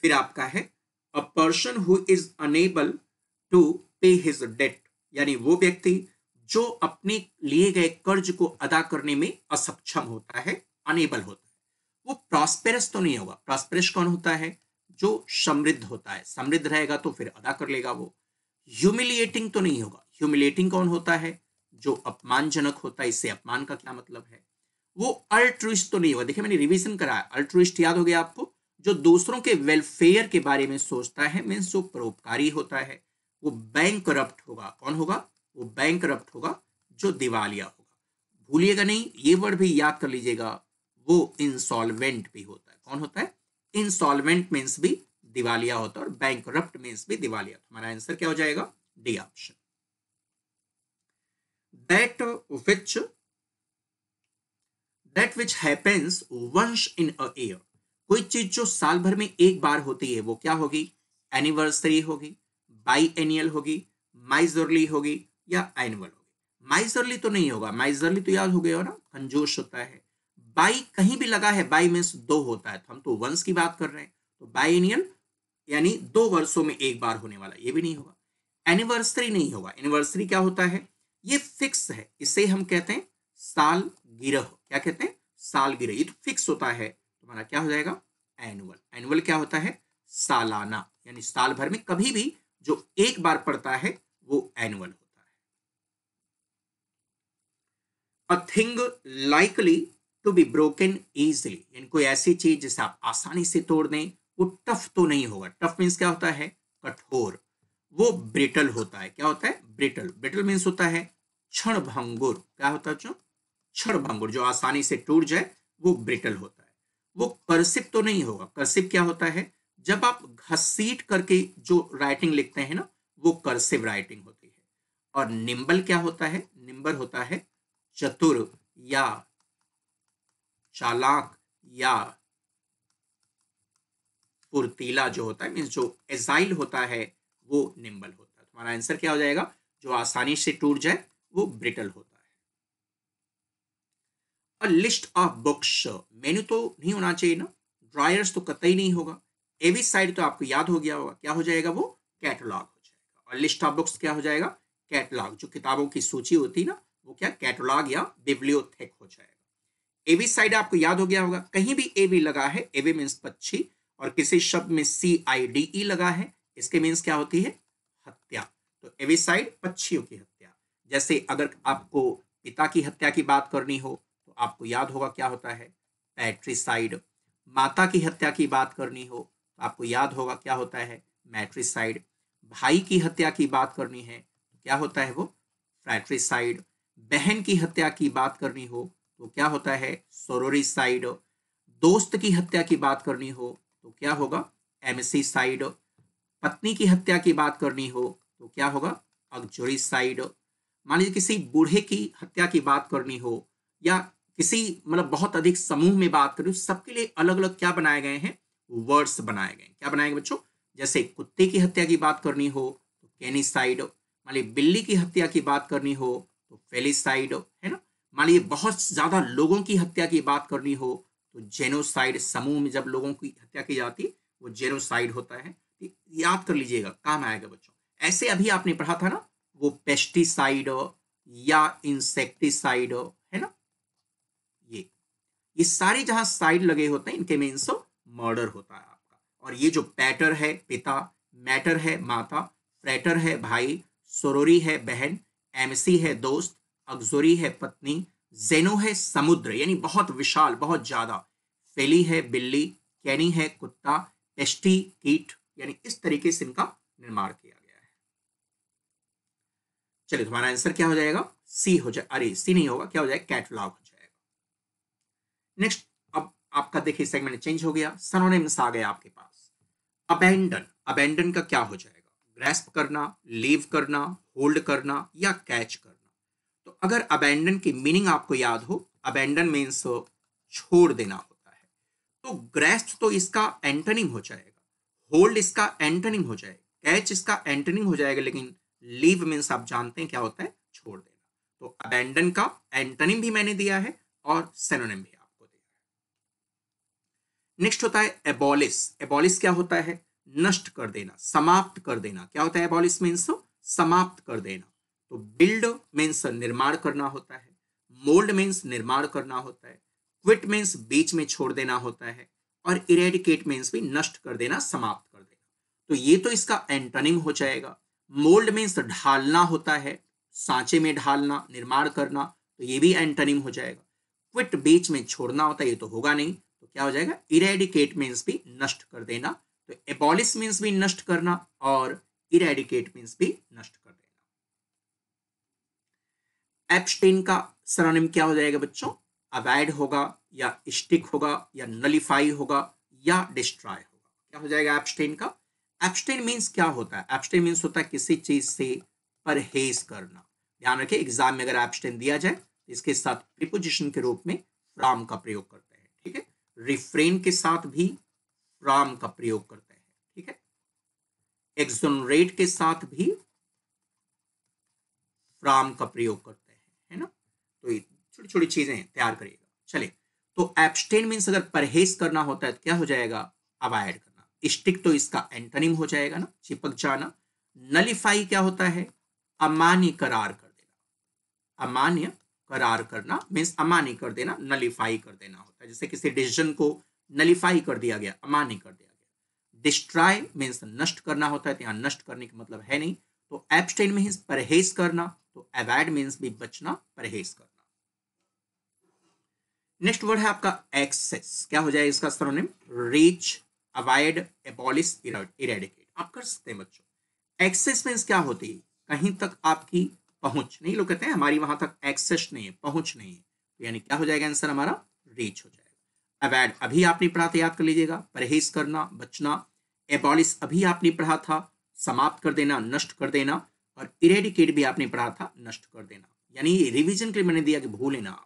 फिर आपका है a person who is unable to pay his debt यानी वो व्यक्ति जो अपने लिए गए कर्ज को अदा करने में असक्षम होता है अनेबल होता है वो प्रॉस्पेरस तो नहीं होगा प्रॉस्पेरस कौन होता है जो समृद्ध होता है समृद्ध रहेगा तो फिर अदा कर लेगा वो ह्यूमिलिएटिंग तो नहीं होगा ह्यूमिलिएटिंग कौन होता है जो अपमानजनक होता है इससे अपमान का क्या मतलब है वो अल्ट्रुइस्ट तो नहीं होगा देखिए मैंने रिविजन कराया अल्ट्रुइस्ट याद हो गया आपको जो दूसरों के वेलफेयर के बारे में सोचता है मीन्स जो परोपकारी होता है वो बैंक करप्ट होगा कौन होगा वो बैंक होगा जो दिवालिया होगा भूलिएगा नहीं ये वर्ड भी याद कर लीजिएगा वो इंसॉल्वेंट भी होता है कौन होता है इंसॉल्वेंट मीन्स भी दिवालिया होता है और बैंक मीन्स भी दिवालिया हमारा आंसर क्या हो जाएगा D option that which that which happens once in a year कोई चीज जो साल भर में एक बार होती है वो क्या होगी एनिवर्सरी होगी बाई एनियल होगी माइजोरली होगी या एनिमल होगी माइजरली तो नहीं होगा माइजरली तो याद हो गया हो ना कंजोश होता है बाई कहीं भी लगा है बाई मीन्स दो होता है तो हम तो वंश की बात कर रहे हैं तो बाइनियल यानी दो वर्षों में एक बार होने वाला ये भी नहीं होगा एनिवर्सरी नहीं होगा एनिवर्सरी क्या होता है ये फिक्स है इसे हम कहते हैं साल गिरह क्या कहते हैं साल गिरह ये तो फिक्स होता है तुम्हारा क्या हो जाएगा एनुअल एनुअल क्या होता है सालाना यानी साल भर में कभी भी जो एक बार पड़ता है वो एनुअल होता है a thing likely to be broken easily यानी कोई ऐसी चीज जिसे आप आसानी से तोड़ दें वो टफ तो नहीं होगा टफ मीन्स क्या होता है कठोर वो ब्रिटल होता है क्या होता है ब्रिटल ब्रिटल मीन्स होता है क्षण भंगुर क्या होता है जो क्षण भंगुर जो आसानी से टूट जाए वो ब्रिटल होता है वो करसिप तो नहीं होगा करसिप क्या होता है जब आप घसीट करके जो राइटिंग लिखते हैं ना वो करसिव राइटिंग होती है और निम्बल क्या होता है निम्बल होता है चतुर या चालाक या फुर्तीला जो होता है मीन्स जो एजाइल होता है वो निम्बल होता है तुम्हारा आंसर क्या हो जाएगा जो आसानी से टूट जाए वो ब्रिटल होता है a list of books menu तो नहीं होना चाहिए ना ड्रायर्स तो कतई नहीं होगा एवी साइड तो आपको याद हो गया होगा क्या हो जाएगा वो कैटलॉग हो जाएगा और लिस्ट ऑफ बुक्स क्या हो जाएगा कैटलॉग जो किताबों की सूची होती है ना वो क्या कैटलॉग या बिब्लियोथेक हो जाएगा एवी साइड आपको याद हो गया होगा कहीं भी एवी लगा है एवी मीन्स पक्षी और किसी शब्द में सी आई डी ई लगा है इसके मीन्स क्या होती है हत्या तो एवी साइड पक्षियों की हत्या जैसे अगर आपको पिता की हत्या की बात करनी हो तो आपको याद होगा क्या होता है पैट्रीसाइड माता की हत्या की बात करनी हो तो आपको याद होगा क्या होता है मैट्रीसाइड भाई की हत्या की बात करनी है तो क्या होता है वो फ्रैट्रिसाइड बहन की हत्या की बात करनी हो तो क्या होता है साइड दोस्त की हत्या की बात करनी हो तो क्या होगा साइड पत्नी की हत्या की बात करनी हो तो क्या होगा साइड मान लीजिए किसी बूढ़े की हत्या की बात करनी हो या किसी मतलब बहुत अधिक समूह में बात करनी हो सबके लिए अलग अलग क्या बनाए गए हैं वर्ड्स बनाए गए क्या बनाए गए बच्चों जैसे कुत्ते की हत्या की बात करनी हो तो कैनी साइड मान ली बिल्ली की हत्या की बात करनी हो तो फेलिसाइड है ना मान लीजिए बहुत ज़्यादा लोगों की हत्या की बात करनी हो तो जेनोसाइड समूह में जब लोगों की हत्या की जाती है वो जेनोसाइड होता है याद कर लीजिएगा काम आएगा बच्चों ऐसे अभी आपने पढ़ा था ना वो पेस्टिसाइड या इंसेक्टिसाइड है ना ये ये सारे जहां साइड लगे होते हैं इनके में इनसो मर्डर होता है आपका और ये जो पैटर है पिता मैटर है माता फ्रेटर है भाई सोरोरी है बहन एमसी है दोस्त अगजोरी है पत्नी जेनो है समुद्र यानी बहुत विशाल बहुत ज़्यादा फेली है बिल्ली कैनी है कुत्ता पेस्टी कीट यानी इस तरीके से इनका निर्माण किया गया है चलिए तुम्हारा आंसर क्या हो जाएगा सी हो जाए अरे सी नहीं होगा क्या हो जाएगा कैटलॉग हो जाएगा नेक्स्ट अब आपका देखिए सेगमेंट चेंज हो गया सनोनिम्स आ गया आपके पास अबेंडन अबेंडन का क्या हो जाएगा ग्रेस्प करना लीव करना होल्ड करना या कैच करना तो अगर अबैंडन की मीनिंग आपको याद हो अबैंडन मीन्स छोड़ देना होता है तो ग्रेस्ट तो इसका एंटनिंग हो जाएगा होल्ड इसका एंटनिंग हो जाएगा कैच इसका एंटनिंग हो जाएगा लेकिन लीव मीन्स आप जानते हैं क्या होता है छोड़ देना तो अबैंडन का एंटनिम भी मैंने दिया है और सेनोनिम भी आपको दिया है नेक्स्ट होता है एबॉलिस एबॉलिस क्या होता है नष्ट कर देना समाप्त कर देना क्या होता है एबॉलिस मीन्स समाप्त कर देना तो बिल्ड मीन्स निर्माण करना होता है मोल्ड मीन्स निर्माण करना होता है क्विट मीन्स बीच में छोड़ देना होता है और इरेडिकेट मीन्स भी नष्ट कर देना समाप्त कर देना तो ये तो इसका एंटनिंग हो जाएगा मोल्ड मीन्स ढालना होता है सांचे में ढालना निर्माण करना तो ये भी एंटनिंग हो जाएगा क्विट बीच में छोड़ना होता है ये तो होगा नहीं तो क्या हो जाएगा इरेडिकेट मीन्स भी नष्ट कर देना तो एबॉलिस मीन्स भी नष्ट करना और इरेडिकेट मीन्स भी नष्ट कर देना एप्स्टेन का सरनेम क्या हो जाएगा बच्चों अवैड होगा या स्टिक होगा या नलीफाई होगा या डिस्ट्रॉय होगा क्या हो जाएगा एप्स्टेन का एप्स्टेन मीन्स क्या होता है एप्स्टेन मीन्स होता है किसी चीज से परहेज करना ध्यान रखिए एग्जाम में अगर एप्स्टेन दिया जाए तो इसके साथ प्रिपोजिशन के रूप में फ्राम का प्रयोग करते हैं ठीक है रिफ्रेन के साथ भी फ्राम का प्रयोग करते हैं एक्सोनरेट के साथ भी फ्राम का प्रयोग करते हैं है ना तो छोटी छोटी चीजें तैयार करिएगा चले तो एब्सटेन मीन्स अगर परहेज करना होता है तो क्या हो जाएगा अवॉइड करना स्टिक तो इसका एंटनिम हो जाएगा ना चिपक जाना नलिफाई क्या होता है अमान्य करार कर देना अमान्य करार करना मीन्स अमान्य कर देना नलिफाई कर देना होता है जैसे किसी डिसीजन को नलिफाई कर दिया गया अमान्य कर दिया डिस्ट्रॉय मीन्स नष्ट करना होता है तो यहाँ नष्ट करने का मतलब है नहीं तो एबस्टेन मीन्स परहेज करना तो अवॉइड मीन्स भी बचना परहेज करना नेक्स्ट वर्ड है आपका एक्सेस क्या हो जाएगा इसका synonym reach avoid abolish eradicate आप कर सकते हैं बच्चों एक्सेस मीन्स क्या होती है कहीं तक आपकी पहुंच नहीं लोग कहते हैं हमारी वहां तक एक्सेस नहीं है पहुंच नहीं है तो यानी क्या हो जाएगा आंसर हमारा रीच हो जाएगा अवैध अभी आपने पढ़ा था याद कर लीजिएगा परहेज करना बचना एबॉलिस अभी आपने पढ़ा था समाप्त कर देना नष्ट कर देना और इरेडिकेट भी आपने पढ़ा था नष्ट कर देना यानी रिवीजन के लिए मैंने दिया कि भूले ना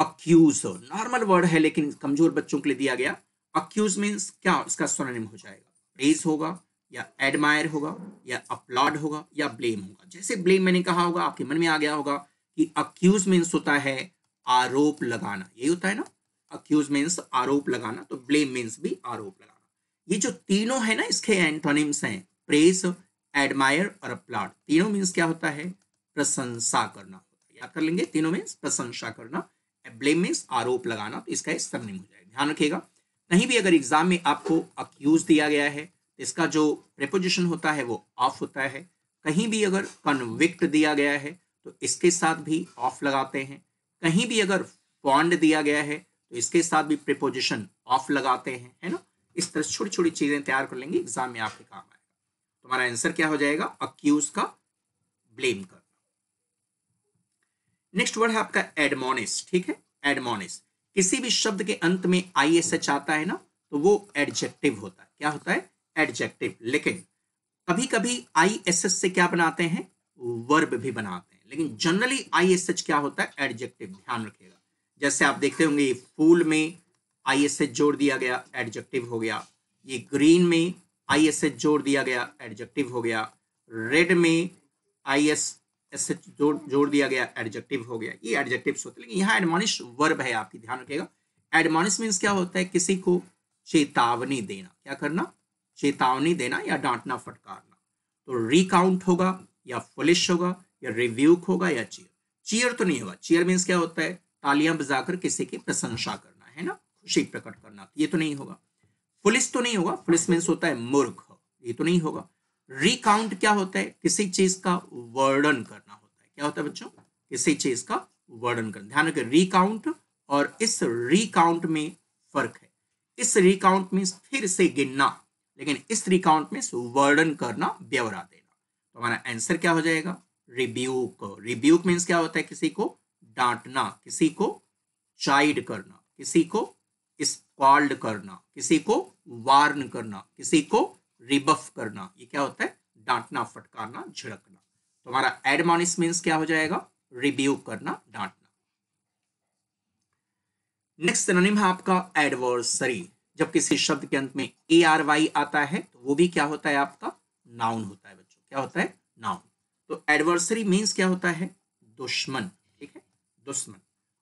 अक्यूज नॉर्मल वर्ड है लेकिन कमजोर बच्चों के लिए दिया गया अक्यूज मीन्स क्या इसका सोनोनिम हो जाएगा प्रेज होगा या एडमायर होगा या अपलॉड होगा या ब्लेम होगा जैसे ब्लेम मैंने कहा होगा आपके मन में आ गया होगा कि अक्यूज मीन्स होता है आरोप लगाना यही होता है ना अक्यूज मीन्स आरोप लगाना तो ब्लेम मीन्स भी आरोप लगाना ये जो तीनों है ना इसके एंटोनिम्स हैं प्रेस एडमायर और अपलाट तीनों मीन्स क्या होता है प्रशंसा करना होता है याद कर लेंगे तीनों मीन्स प्रशंसा करना ब्लेम मीन्स आरोप लगाना तो इसका सरनेम हो जाएगा ध्यान रखिएगा कहीं भी अगर एग्जाम में आपको अक्यूज दिया गया है तो इसका जो प्रिपोजिशन होता है वो ऑफ होता है कहीं भी अगर कन्विक्ट दिया गया है तो इसके साथ भी ऑफ लगाते हैं कहीं भी अगर फॉन्ड दिया गया है तो इसके साथ भी प्रिपोजिशन ऑफ लगाते हैं है ना इस तरह छोटी छोटी चीजें तैयार कर लेंगे एग्जाम में आपके काम आएगा तुम्हारा आंसर क्या हो जाएगा अक्यूज का ब्लेम करना नेक्स्ट वर्ड है आपका एडमोनिस ठीक है एडमोनिस किसी भी शब्द के अंत में आई एस एच आता है ना तो वो एडजेक्टिव होता है क्या होता है एडजेक्टिव लेकिन कभी कभी आई एस एस से क्या बनाते हैं वर्ब भी बनाते हैं लेकिन जनरली आई एस एच क्या होता है एडजेक्टिव ध्यान रखिएगा जैसे आप देखते होंगे फूल में आई एस एच जोड़ दिया गया एडजेक्टिव हो गया ये ग्रीन में आई एस एच जोड़ दिया गया एडजेक्टिव हो गया रेड में आई एस एस एच जोड़ जोड़ दिया गया एडजेक्टिव हो गया ये एडजेक्टिव होते हैं लेकिन यहाँ एडमोनिश वर्ब है आपकी ध्यान रखिएगा एडमोनिश मीन्स क्या होता है किसी को चेतावनी देना क्या करना चेतावनी देना या डांटना फटकारना तो रिकाउंट होगा या फुलिश होगा या रिव्यूक होगा या चीयर चीयर तो नहीं होगा चीयर मीन्स क्या होता है तालियां बजाकर किसी की प्रशंसा करना है ना खुशी प्रकट करना ये तो नहीं होगा पुलिस तो नहीं होगा पुलिस मीन्स होता है मूर्ख ये तो नहीं होगा रिकाउंट क्या होता है किसी चीज का वर्णन करना होता है क्या होता है बच्चों किसी चीज का वर्णन करना ध्यान रखें रिकाउंट और इस रिकाउंट में फर्क है इस रिकाउंट में फिर से गिनना लेकिन इस रिकाउंट में वर्णन करना ब्यौरा देना तो हमारा आंसर क्या हो जाएगा रिब्यूक रिब्यूक मीन्स क्या होता है किसी को डांटना किसी को चाइड करना किसी को स्कॉल्ड करना किसी को वार्न करना किसी को रिबफ करना ये क्या होता है डांटना फटकारना झिड़कना तो हमारा एडमोनिस मीन्स क्या हो जाएगा रिब्यूक करना डांटना नेक्स्ट सिनोनिम है आपका एडवर्सरी जब किसी शब्द के अंत में ए आर वाई आता है तो वो भी क्या होता है आपका नाउन होता है बच्चों क्या होता है नाउन तो एडवर्सरी मीन्स क्या होता है दुश्मन ठीक है दुश्मन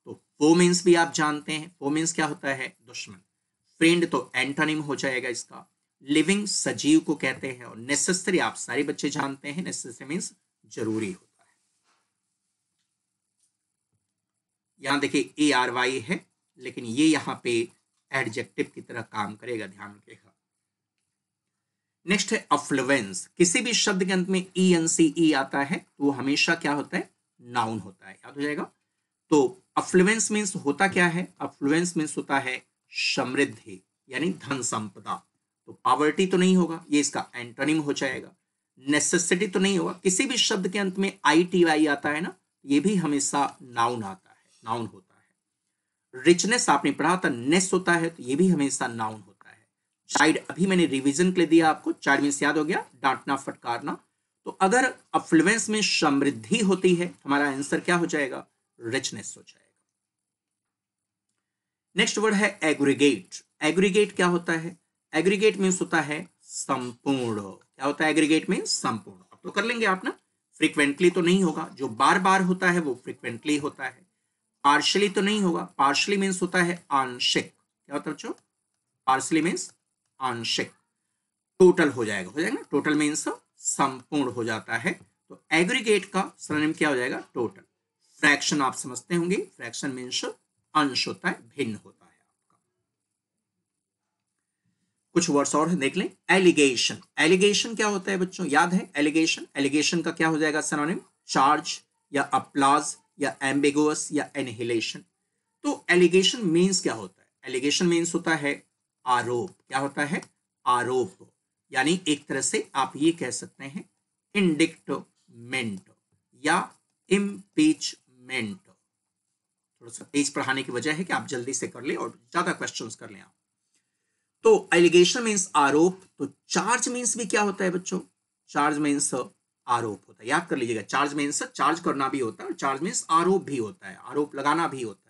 तो फो मीन्स भी आप जानते हैं फो मीन्स क्या होता है दुश्मन फ्रेंड तो एंटोनिम हो जाएगा इसका लिविंग सजीव को कहते हैं और नेसेसरी आप सारे बच्चे जानते हैं नेसेसरी मीन्स जरूरी होता है यहां देखिए ए आर वाई है लेकिन ये यहां पे एडजेक्टिव की तरह काम करेगा ध्यान रखिएगा नेक्स्ट है अफ्लुएंस किसी भी शब्द के अंत में ई एन सी ई आता है तो वो हमेशा क्या होता है नाउन होता है याद हो जाएगा तो अफ्लुएंस मीन्स होता क्या है अफ्लुएंस मीन्स होता है समृद्धि यानी धन संपदा तो पावर्टी तो नहीं होगा ये इसका एंटोनिम हो जाएगा नेसेसिटी तो नहीं होगा किसी भी शब्द के अंत में आई टी वाई आता है ना ये भी हमेशा नाउन आता है नाउन होता है रिचनेस आपने पढ़ा था नेस होता है तो ये भी हमेशा नाउन होता शायद अभी मैंने रिवीजन के लिए दिया आपको चार मिनट याद हो गया डांटना फटकारना तो अगर अफ्लुएंस में समृद्धि होती है हमारा आंसर क्या हो जाएगा रिचनेस हो जाएगा नेक्स्ट वर्ड है एग्रीगेट एग्रीगेट क्या होता है एग्रीगेट मीन्स होता है संपूर्ण क्या होता है एग्रीगेट मीन्स संपूर्ण अब तो कर लेंगे आप ना फ्रीक्वेंटली तो नहीं होगा जो बार बार होता है वो फ्रीक्वेंटली होता है पार्शली तो नहीं होगा पार्शली मीन्स होता है आंशिक क्या होता है बच्चों पार्शली मीन्स आंशिक टोटल हो जाएगा हो जाएगा टोटल मीन्स संपूर्ण हो जाता है तो एग्रीगेट का सरनेम क्या हो जाएगा टोटल फ्रैक्शन आप समझते होंगे फ्रैक्शन मीन्स अंश होता है भिन्न होता है आपका कुछ वर्ड्स और देख लें एलिगेशन एलिगेशन क्या होता है बच्चों याद है एलिगेशन एलिगेशन का क्या हो जाएगा सरनेम चार्ज या अपलाज या एम्बेगोस या एनहिलेशन तो एलिगेशन मीन्स क्या होता है एलिगेशन मीन्स होता है आरोप क्या होता है आरोप यानी एक तरह से आप ये कह सकते हैं इंडिक्टमेंट या इम्पीचमेंट थोड़ा सा तेज पढ़ाने की वजह है कि आप जल्दी से कर ले और ज्यादा क्वेश्चंस कर लें आप तो एलिगेशन मीन्स आरोप तो चार्ज मीन्स भी क्या होता है बच्चों चार्ज मीन्स आरोप होता है याद कर लीजिएगा चार्ज मीन्स चार्ज करना भी होता है और चार्ज मीन्स आरोप भी होता है आरोप लगाना भी होता है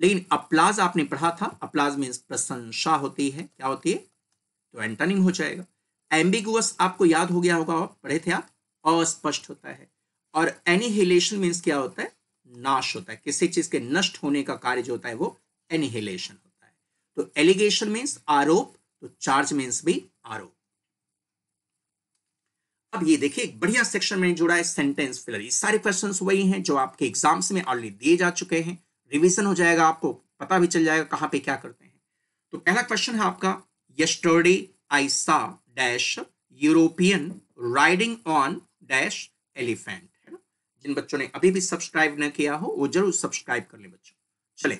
लेकिन अपलाज आपने पढ़ा था अप्लाज मीन प्रशंसा होती है क्या होती है तो एंटनिंग हो जाएगा एम्बिगुअस आपको याद हो गया होगा पढ़े थे आप अस्पष्ट होता है और एनिहिलेशन मीन्स क्या होता है नाश होता है किसी चीज के नष्ट होने का कार्य जो होता है वो एनिहिलेशन होता है तो एलिगेशन मीन्स आरोप तो चार्ज मीन्स भी आरोप अब ये देखिए एक बढ़िया सेक्शन में जुड़ा है सेंटेंस फिलर ये सारे क्वेश्चन वही हैं जो आपके एग्जाम्स में ऑलरेडी दिए जा चुके हैं रिविजन हो जाएगा आपको पता भी चल जाएगा कहाँ पे क्या करते हैं तो पहला क्वेश्चन है आपका yesterday I saw dash European riding on dash elephant है ना जिन बच्चों ने अभी भी सब्सक्राइब न किया हो वो जरूर सब्सक्राइब कर ले बच्चों चले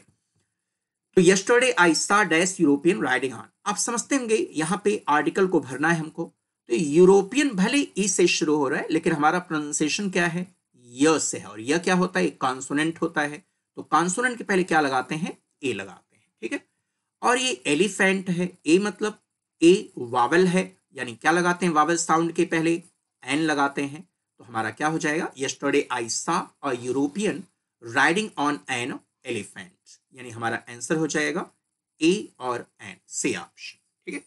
तो yesterday I saw dash European riding on आप समझते होंगे यहाँ पे आर्टिकल को भरना है हमको तो यूरोपियन भले ई से शुरू हो रहा है लेकिन हमारा प्रोनाउंसिएशन क्या है य से है और यह क्या होता है कॉन्सोनेंट होता है तो कॉन्सोनेंट के पहले क्या लगाते हैं ए लगाते हैं ठीक है और ये एलिफेंट है ए मतलब ए वावल है यानी क्या लगाते हैं वावल साउंड के पहले एन लगाते हैं तो हमारा क्या हो जाएगा yesterday I saw a European riding on an elephant यानी हमारा आंसर हो जाएगा ए और एन से ऑप्शन ठीक है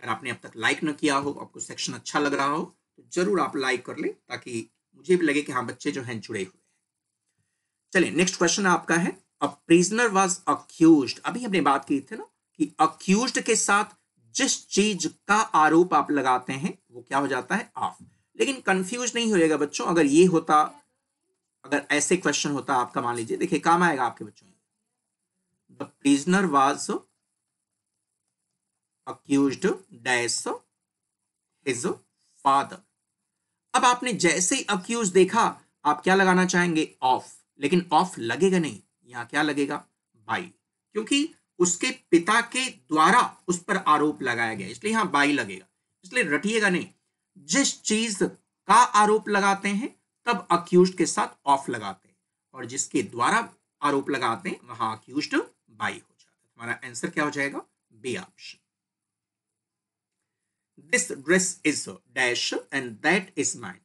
अगर आपने अब तक लाइक ना किया हो आपको सेक्शन अच्छा लग रहा हो तो जरूर आप लाइक कर ले ताकि मुझे भी लगे कि हाँ बच्चे जो हैं जुड़े हो चलिए नेक्स्ट क्वेश्चन आपका है अ प्रिजनर वाज अक्यूज अभी हमने बात की थी ना कि अक्यूज के साथ जिस चीज का आरोप आप लगाते हैं वो क्या हो जाता है ऑफ लेकिन कंफ्यूज नहीं होएगा बच्चों अगर ये होता अगर ऐसे क्वेश्चन होता आपका मान लीजिए देखिए काम आएगा आपके बच्चों the prisoner was accused dash his father अब आपने जैसे अक्यूज देखा आप क्या लगाना चाहेंगे ऑफ लेकिन ऑफ लगेगा नहीं यहाँ क्या लगेगा बाई क्योंकि उसके पिता के द्वारा उस पर आरोप लगाया गया इसलिए यहाँ बाई लगेगा इसलिए रटिएगा नहीं जिस चीज का आरोप लगाते हैं तब अक्यूज के साथ ऑफ लगाते हैं और जिसके द्वारा आरोप लगाते हैं वहां अक्यूज बाई हो जाता है हमारा आंसर क्या हो जाएगा B option this dress is dash and that is mine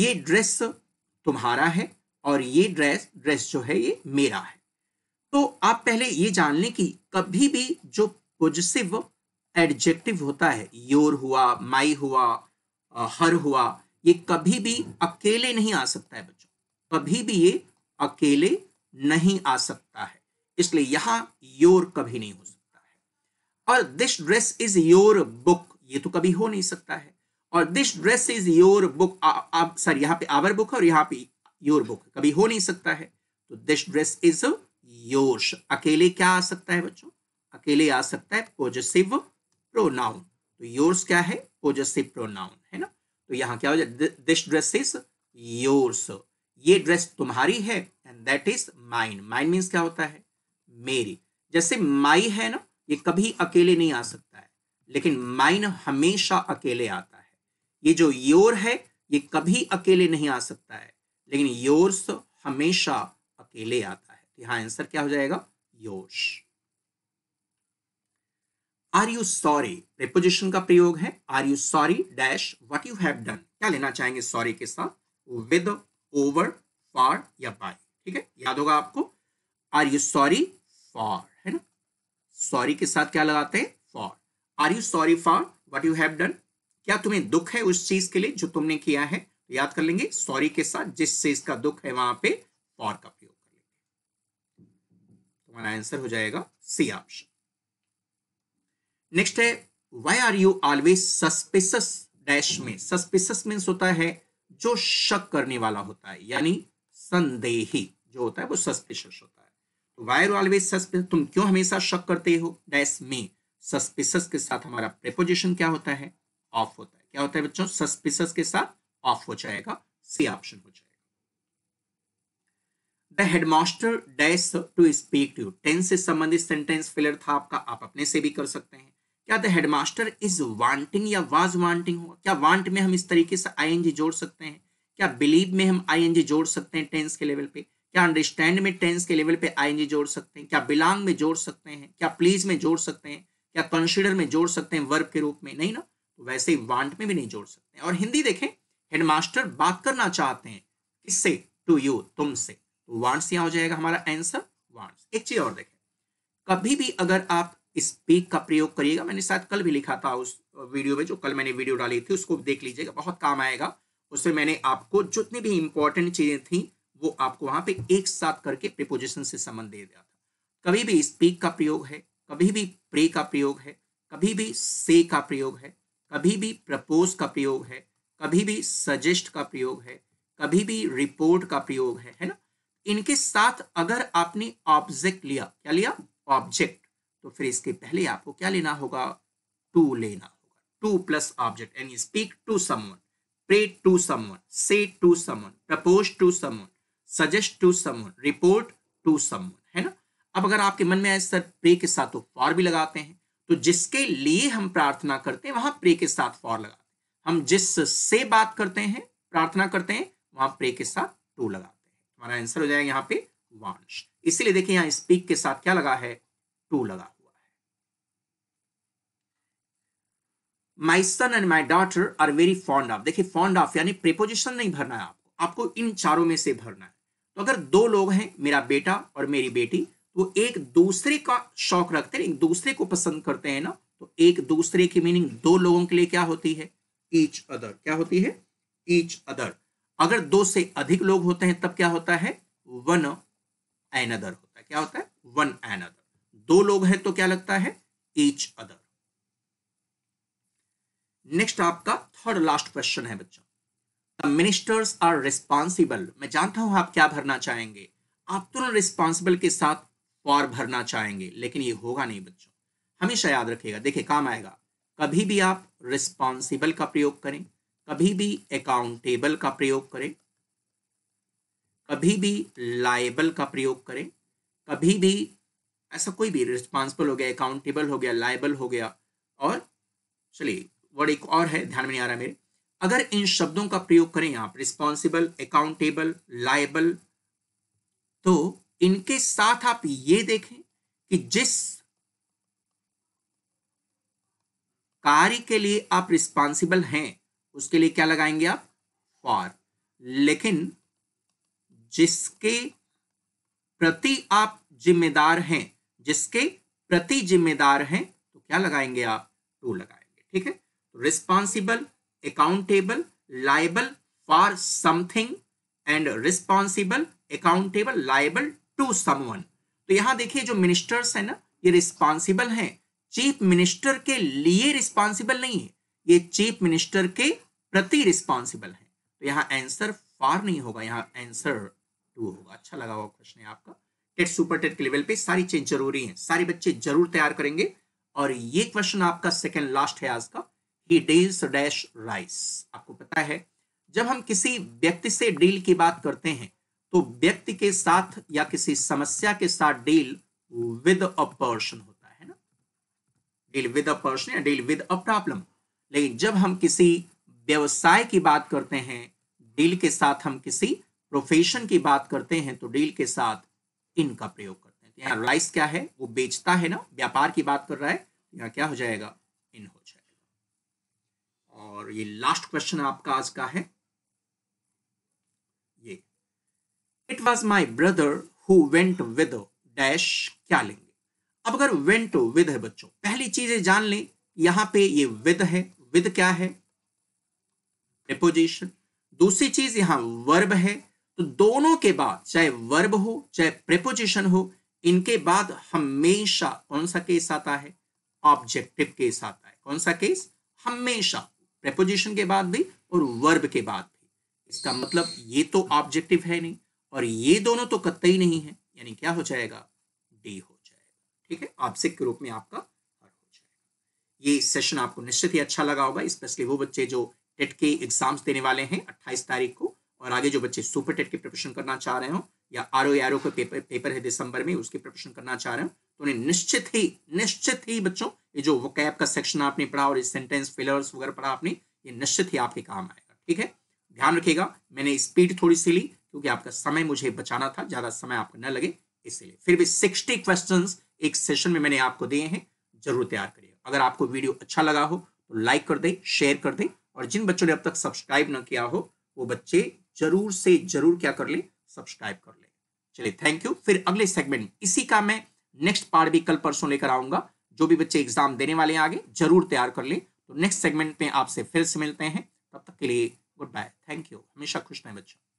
ये ड्रेस तुम्हारा है और ये ड्रेस ड्रेस जो है ये मेरा है तो आप पहले ये जान लें कि कभी भी जो पॉजिटिव एडजेक्टिव होता है योर हुआ माई हुआ हर हुआ ये कभी भी अकेले नहीं आ सकता है बच्चों कभी भी ये अकेले नहीं आ सकता है इसलिए यहां योर कभी नहीं हो सकता है और this dress is your book ये तो कभी हो नहीं सकता है और this dress is your book sorry यहाँ पे आवर बुक है और यहाँ पे योर बुक कभी हो नहीं सकता है तो दिस ड्रेस इज योर्स अकेले क्या आ सकता है बच्चों अकेले आ सकता है पॉजिटिव प्रोनाउन तो योर्स क्या है पॉजिटिव प्रोनाउन है ना तो यहाँ क्या हो जाए दिस ड्रेस इज योर्स ये ड्रेस तुम्हारी है and that is mine mine means क्या होता है मेरी जैसे माई है ना ये कभी अकेले नहीं आ सकता है लेकिन माइन हमेशा अकेले आता है ये जो योर है ये कभी अकेले नहीं आ सकता है लेकिन योर्स तो हमेशा अकेले आता है तो आंसर क्या हो जाएगा yours are you sorry preposition का प्रयोग है are you sorry dash what you have done क्या लेना चाहेंगे सॉरी के साथ विद ओवर फॉर या बाय ठीक है याद होगा आपको आर यू सॉरी फॉर है ना सॉरी के साथ क्या लगाते हैं for are you sorry for what you have done क्या तुम्हें दुख है उस चीज के लिए जो तुमने किया है याद कर लेंगे सॉरी के साथ जिससे इसका दुख है वहां पे फॉर का प्रयोग कर लेंगे तो हमारा आंसर हो जाएगा सी ऑप्शन नेक्स्ट है why are you always suspicious dash में सस्पिसस मीन्स होता है जो शक करने वाला होता है यानी संदेही जो होता है वो सस्पिशस होता है तो वाई आर ऑलवेज सस्पिस तुम क्यों हमेशा शक करते हो डैश में सस्पिसस के साथ हमारा प्रेपोजिशन क्या होता है ऑफ होता है क्या होता है बच्चों सस्पिसस के साथ ऑफ हो जाएगा सी ऑप्शन हो जाएगा the headmaster dash to speak to tense से संबंधित सेंटेंस फिलर था आपका आप अपने से भी कर सकते हैं क्या द हेडमास्टर इज वांटिंग या वाज वांटिंग हुआ क्या वांट में हम इस तरीके से जी जोड़ सकते हैं क्या बिलीव में हम जी जोड़ सकते हैं टेंस के लेवल पे क्या अंडरस्टैंड में टेंस के लेवल पे जी जोड़ सकते हैं क्या बिलोंग में जोड़ सकते हैं क्या प्लीज में जोड़ सकते हैं क्या कंसिडर में जोड़ सकते हैं वर्ब के रूप में नहीं ना तो वैसे ही वांट में भी नहीं जोड़ सकते हैं और हिंदी देखें हेडमास्टर बात करना चाहते हैं किससे टू यू तुमसे वांट्स तो यहाँ हो जाएगा हमारा आंसर वांट्स एक चीज और देखें कभी भी अगर आप स्पीक का प्रयोग करिएगा मैंने शायद कल भी लिखा था उस वीडियो में जो कल मैंने वीडियो डाली थी उसको देख लीजिएगा बहुत काम आएगा उससे मैंने आपको जितनी भी इंपॉर्टेंट चीजें थी वो आपको वहां पे एक साथ करके प्रिपोजिशन से संबंध दे दिया था कभी भी स्पीक का प्रयोग है कभी भी प्रे का प्रयोग है कभी भी से का प्रयोग है कभी भी प्रपोज का प्रयोग है कभी भी सजेस्ट का प्रयोग है कभी भी रिपोर्ट का प्रयोग है है ना इनके साथ अगर आपने ऑब्जेक्ट लिया क्या लिया ऑब्जेक्ट तो फिर इसके पहले आपको क्या लेना होगा टू लेना होगा to plus object and speak to someone pray to someone से to someone propose to someone suggest to someone report to someone है ना अब अगर आपके मन में आए सर प्रे के साथ तो फॉर भी लगाते हैं तो जिसके लिए हम प्रार्थना करते हैं वहां प्रे के साथ फॉर लगा हम जिस से बात करते हैं प्रार्थना करते हैं वहां प्रे के साथ टू लगाते हैं हमारा आंसर हो जाएगा यहाँ पे वांश इसीलिए देखिए यहाँ स्पीक के साथ क्या लगा है टू लगा हुआ है my son and my daughter are very fond of देखिए फॉन्ड ऑफ यानी प्रिपोजिशन नहीं भरना है आपको आपको इन चारों में से भरना है तो अगर दो लोग हैं मेरा बेटा और मेरी बेटी तो एक दूसरे का शौक रखते हैं एक दूसरे को पसंद करते हैं ना तो एक दूसरे की मीनिंग दो लोगों के लिए क्या होती है ईच अदर क्या होती है ईच अदर अगर दो से अधिक लोग होते हैं तब क्या होता है वन एन अदर होता है क्या होता है वन एन अदर दो लोग हैं तो क्या लगता है ईच अदर नेक्स्ट आपका थर्ड लास्ट क्वेश्चन है बच्चा मिनिस्टर्स आर रिस्पॉन्सिबल मैं जानता हूं आप क्या भरना चाहेंगे आप तुरंत तो रिस्पॉन्सिबल के साथ फॉर भरना चाहेंगे लेकिन ये होगा नहीं बच्चों हमेशा याद रखिएगा देखिए काम आएगा कभी भी आप रिस्पॉन्सिबल का प्रयोग करें कभी भी अकाउंटेबल का प्रयोग करें कभी भी लाइबल का प्रयोग करें कभी भी ऐसा कोई भी रिस्पॉन्सिबल हो गया अकाउंटेबल हो गया लाइबल हो गया और चलिए वर्ड एक और है ध्यान में नहीं आ रहा मेरे अगर इन शब्दों का प्रयोग करें आप रिस्पॉन्सिबल अकाउंटेबल लाइबल तो इनके साथ आप ये देखें कि जिस कार्य के लिए आप रिस्पॉन्सिबल हैं उसके लिए क्या लगाएंगे आप फॉर लेकिन जिसके प्रति आप जिम्मेदार हैं जिसके प्रति जिम्मेदार हैं तो क्या लगाएंगे आप टू लगाएंगे ठीक है responsible accountable liable for something and responsible accountable liable to someone तो, तो यहां देखिए जो मिनिस्टर्स है ना ये रिस्पॉन्सिबल हैं चीफ मिनिस्टर के लिए रिस्पॉन्सिबल नहीं है ये चीफ मिनिस्टर के प्रति रिस्पॉन्सिबल है तो यहाँ आंसर फार नहीं होगा यहाँ आंसर टू होगा अच्छा लगा हुआ क्वेश्चन है आपका टेट सुपर टेट के लेवल पे सारी चीज जरूरी है सारे बच्चे जरूर तैयार करेंगे और ये क्वेश्चन आपका सेकेंड लास्ट है आज का ही डील्स डैश राइस आपको पता है जब हम किसी व्यक्ति से डील की बात करते हैं तो व्यक्ति के साथ या किसी समस्या के साथ deal with a person deal with a person या डील विद अ प्रॉब्लम लेकिन जब हम किसी व्यवसाय की बात करते हैं डील के साथ हम किसी प्रोफेशन की बात करते हैं तो डील के साथ इन का प्रयोग करते हैं तो यहाँ राइस क्या है वो बेचता है ना व्यापार की बात कर रहा है तो यहाँ क्या हो जाएगा इन हो जाएगा और ये लास्ट क्वेश्चन आपका आज का है ये it was my brother who went with dash क्या लेंगे अब अगर वेंट विद है बच्चों पहली चीज जान लें यहां पे ये विद है विद क्या है प्रेपोजिशन दूसरी चीज यहां वर्ब है तो दोनों के बाद चाहे वर्ब हो चाहे प्रेपोजिशन हो इनके बाद हमेशा कौन सा केस आता है ऑब्जेक्टिव केस आता है कौन सा केस हमेशा प्रेपोजिशन के बाद भी और वर्ब के बाद भी इसका मतलब ये तो ऑब्जेक्टिव है नहीं और ये दोनों तो कतई नहीं है यानी क्या हो जाएगा डी हो ठीक है आंशिक के रूप में आपका हर हो जाएगा ये सेशन आपको निश्चित ही अच्छा लगा होगा स्पेशली वो बच्चे जो टेट के एग्जाम्स देने वाले हैं अट्ठाईस तारीख को और आगे जो बच्चे सुपर टेट की प्रिपरेशन करना चाह रहे हो या आर ओ आर ओ का पेपर पेपर है दिसंबर में उसकी प्रिपरेशन करना चाह रहे हो तो उन्हें निश्चित ही निश्चित ही बच्चों ये जो वो कैप का सेक्शन आपने पढ़ा और सेंटेंस फिलर्स वगैरह पढ़ा आपने ये निश्चित ही आपके काम आएगा ठीक है ध्यान रखिएगा मैंने स्पीड थोड़ी सी ली क्योंकि आपका समय मुझे बचाना था ज़्यादा समय आपको न लगे इसलिए फिर भी सिक्सटी क्वेश्चन एक सेशन में मैंने आपको दिए हैं जरूर तैयार करिए अगर आपको वीडियो अच्छा लगा हो तो लाइक कर दें शेयर कर दें और जिन बच्चों ने अब तक सब्सक्राइब ना किया हो वो बच्चे जरूर से जरूर क्या कर लें सब्सक्राइब कर लें चलिए थैंक यू फिर अगले सेगमेंट इसी का मैं नेक्स्ट पार्ट भी कल परसों लेकर आऊंगा जो भी बच्चे एग्जाम देने वाले हैं आगे जरूर तैयार कर लें तो नेक्स्ट सेगमेंट में आपसे फिर से मिलते हैं तब तक के लिए गुड बाय थैंक यू हमेशा खुश रहें बच्चों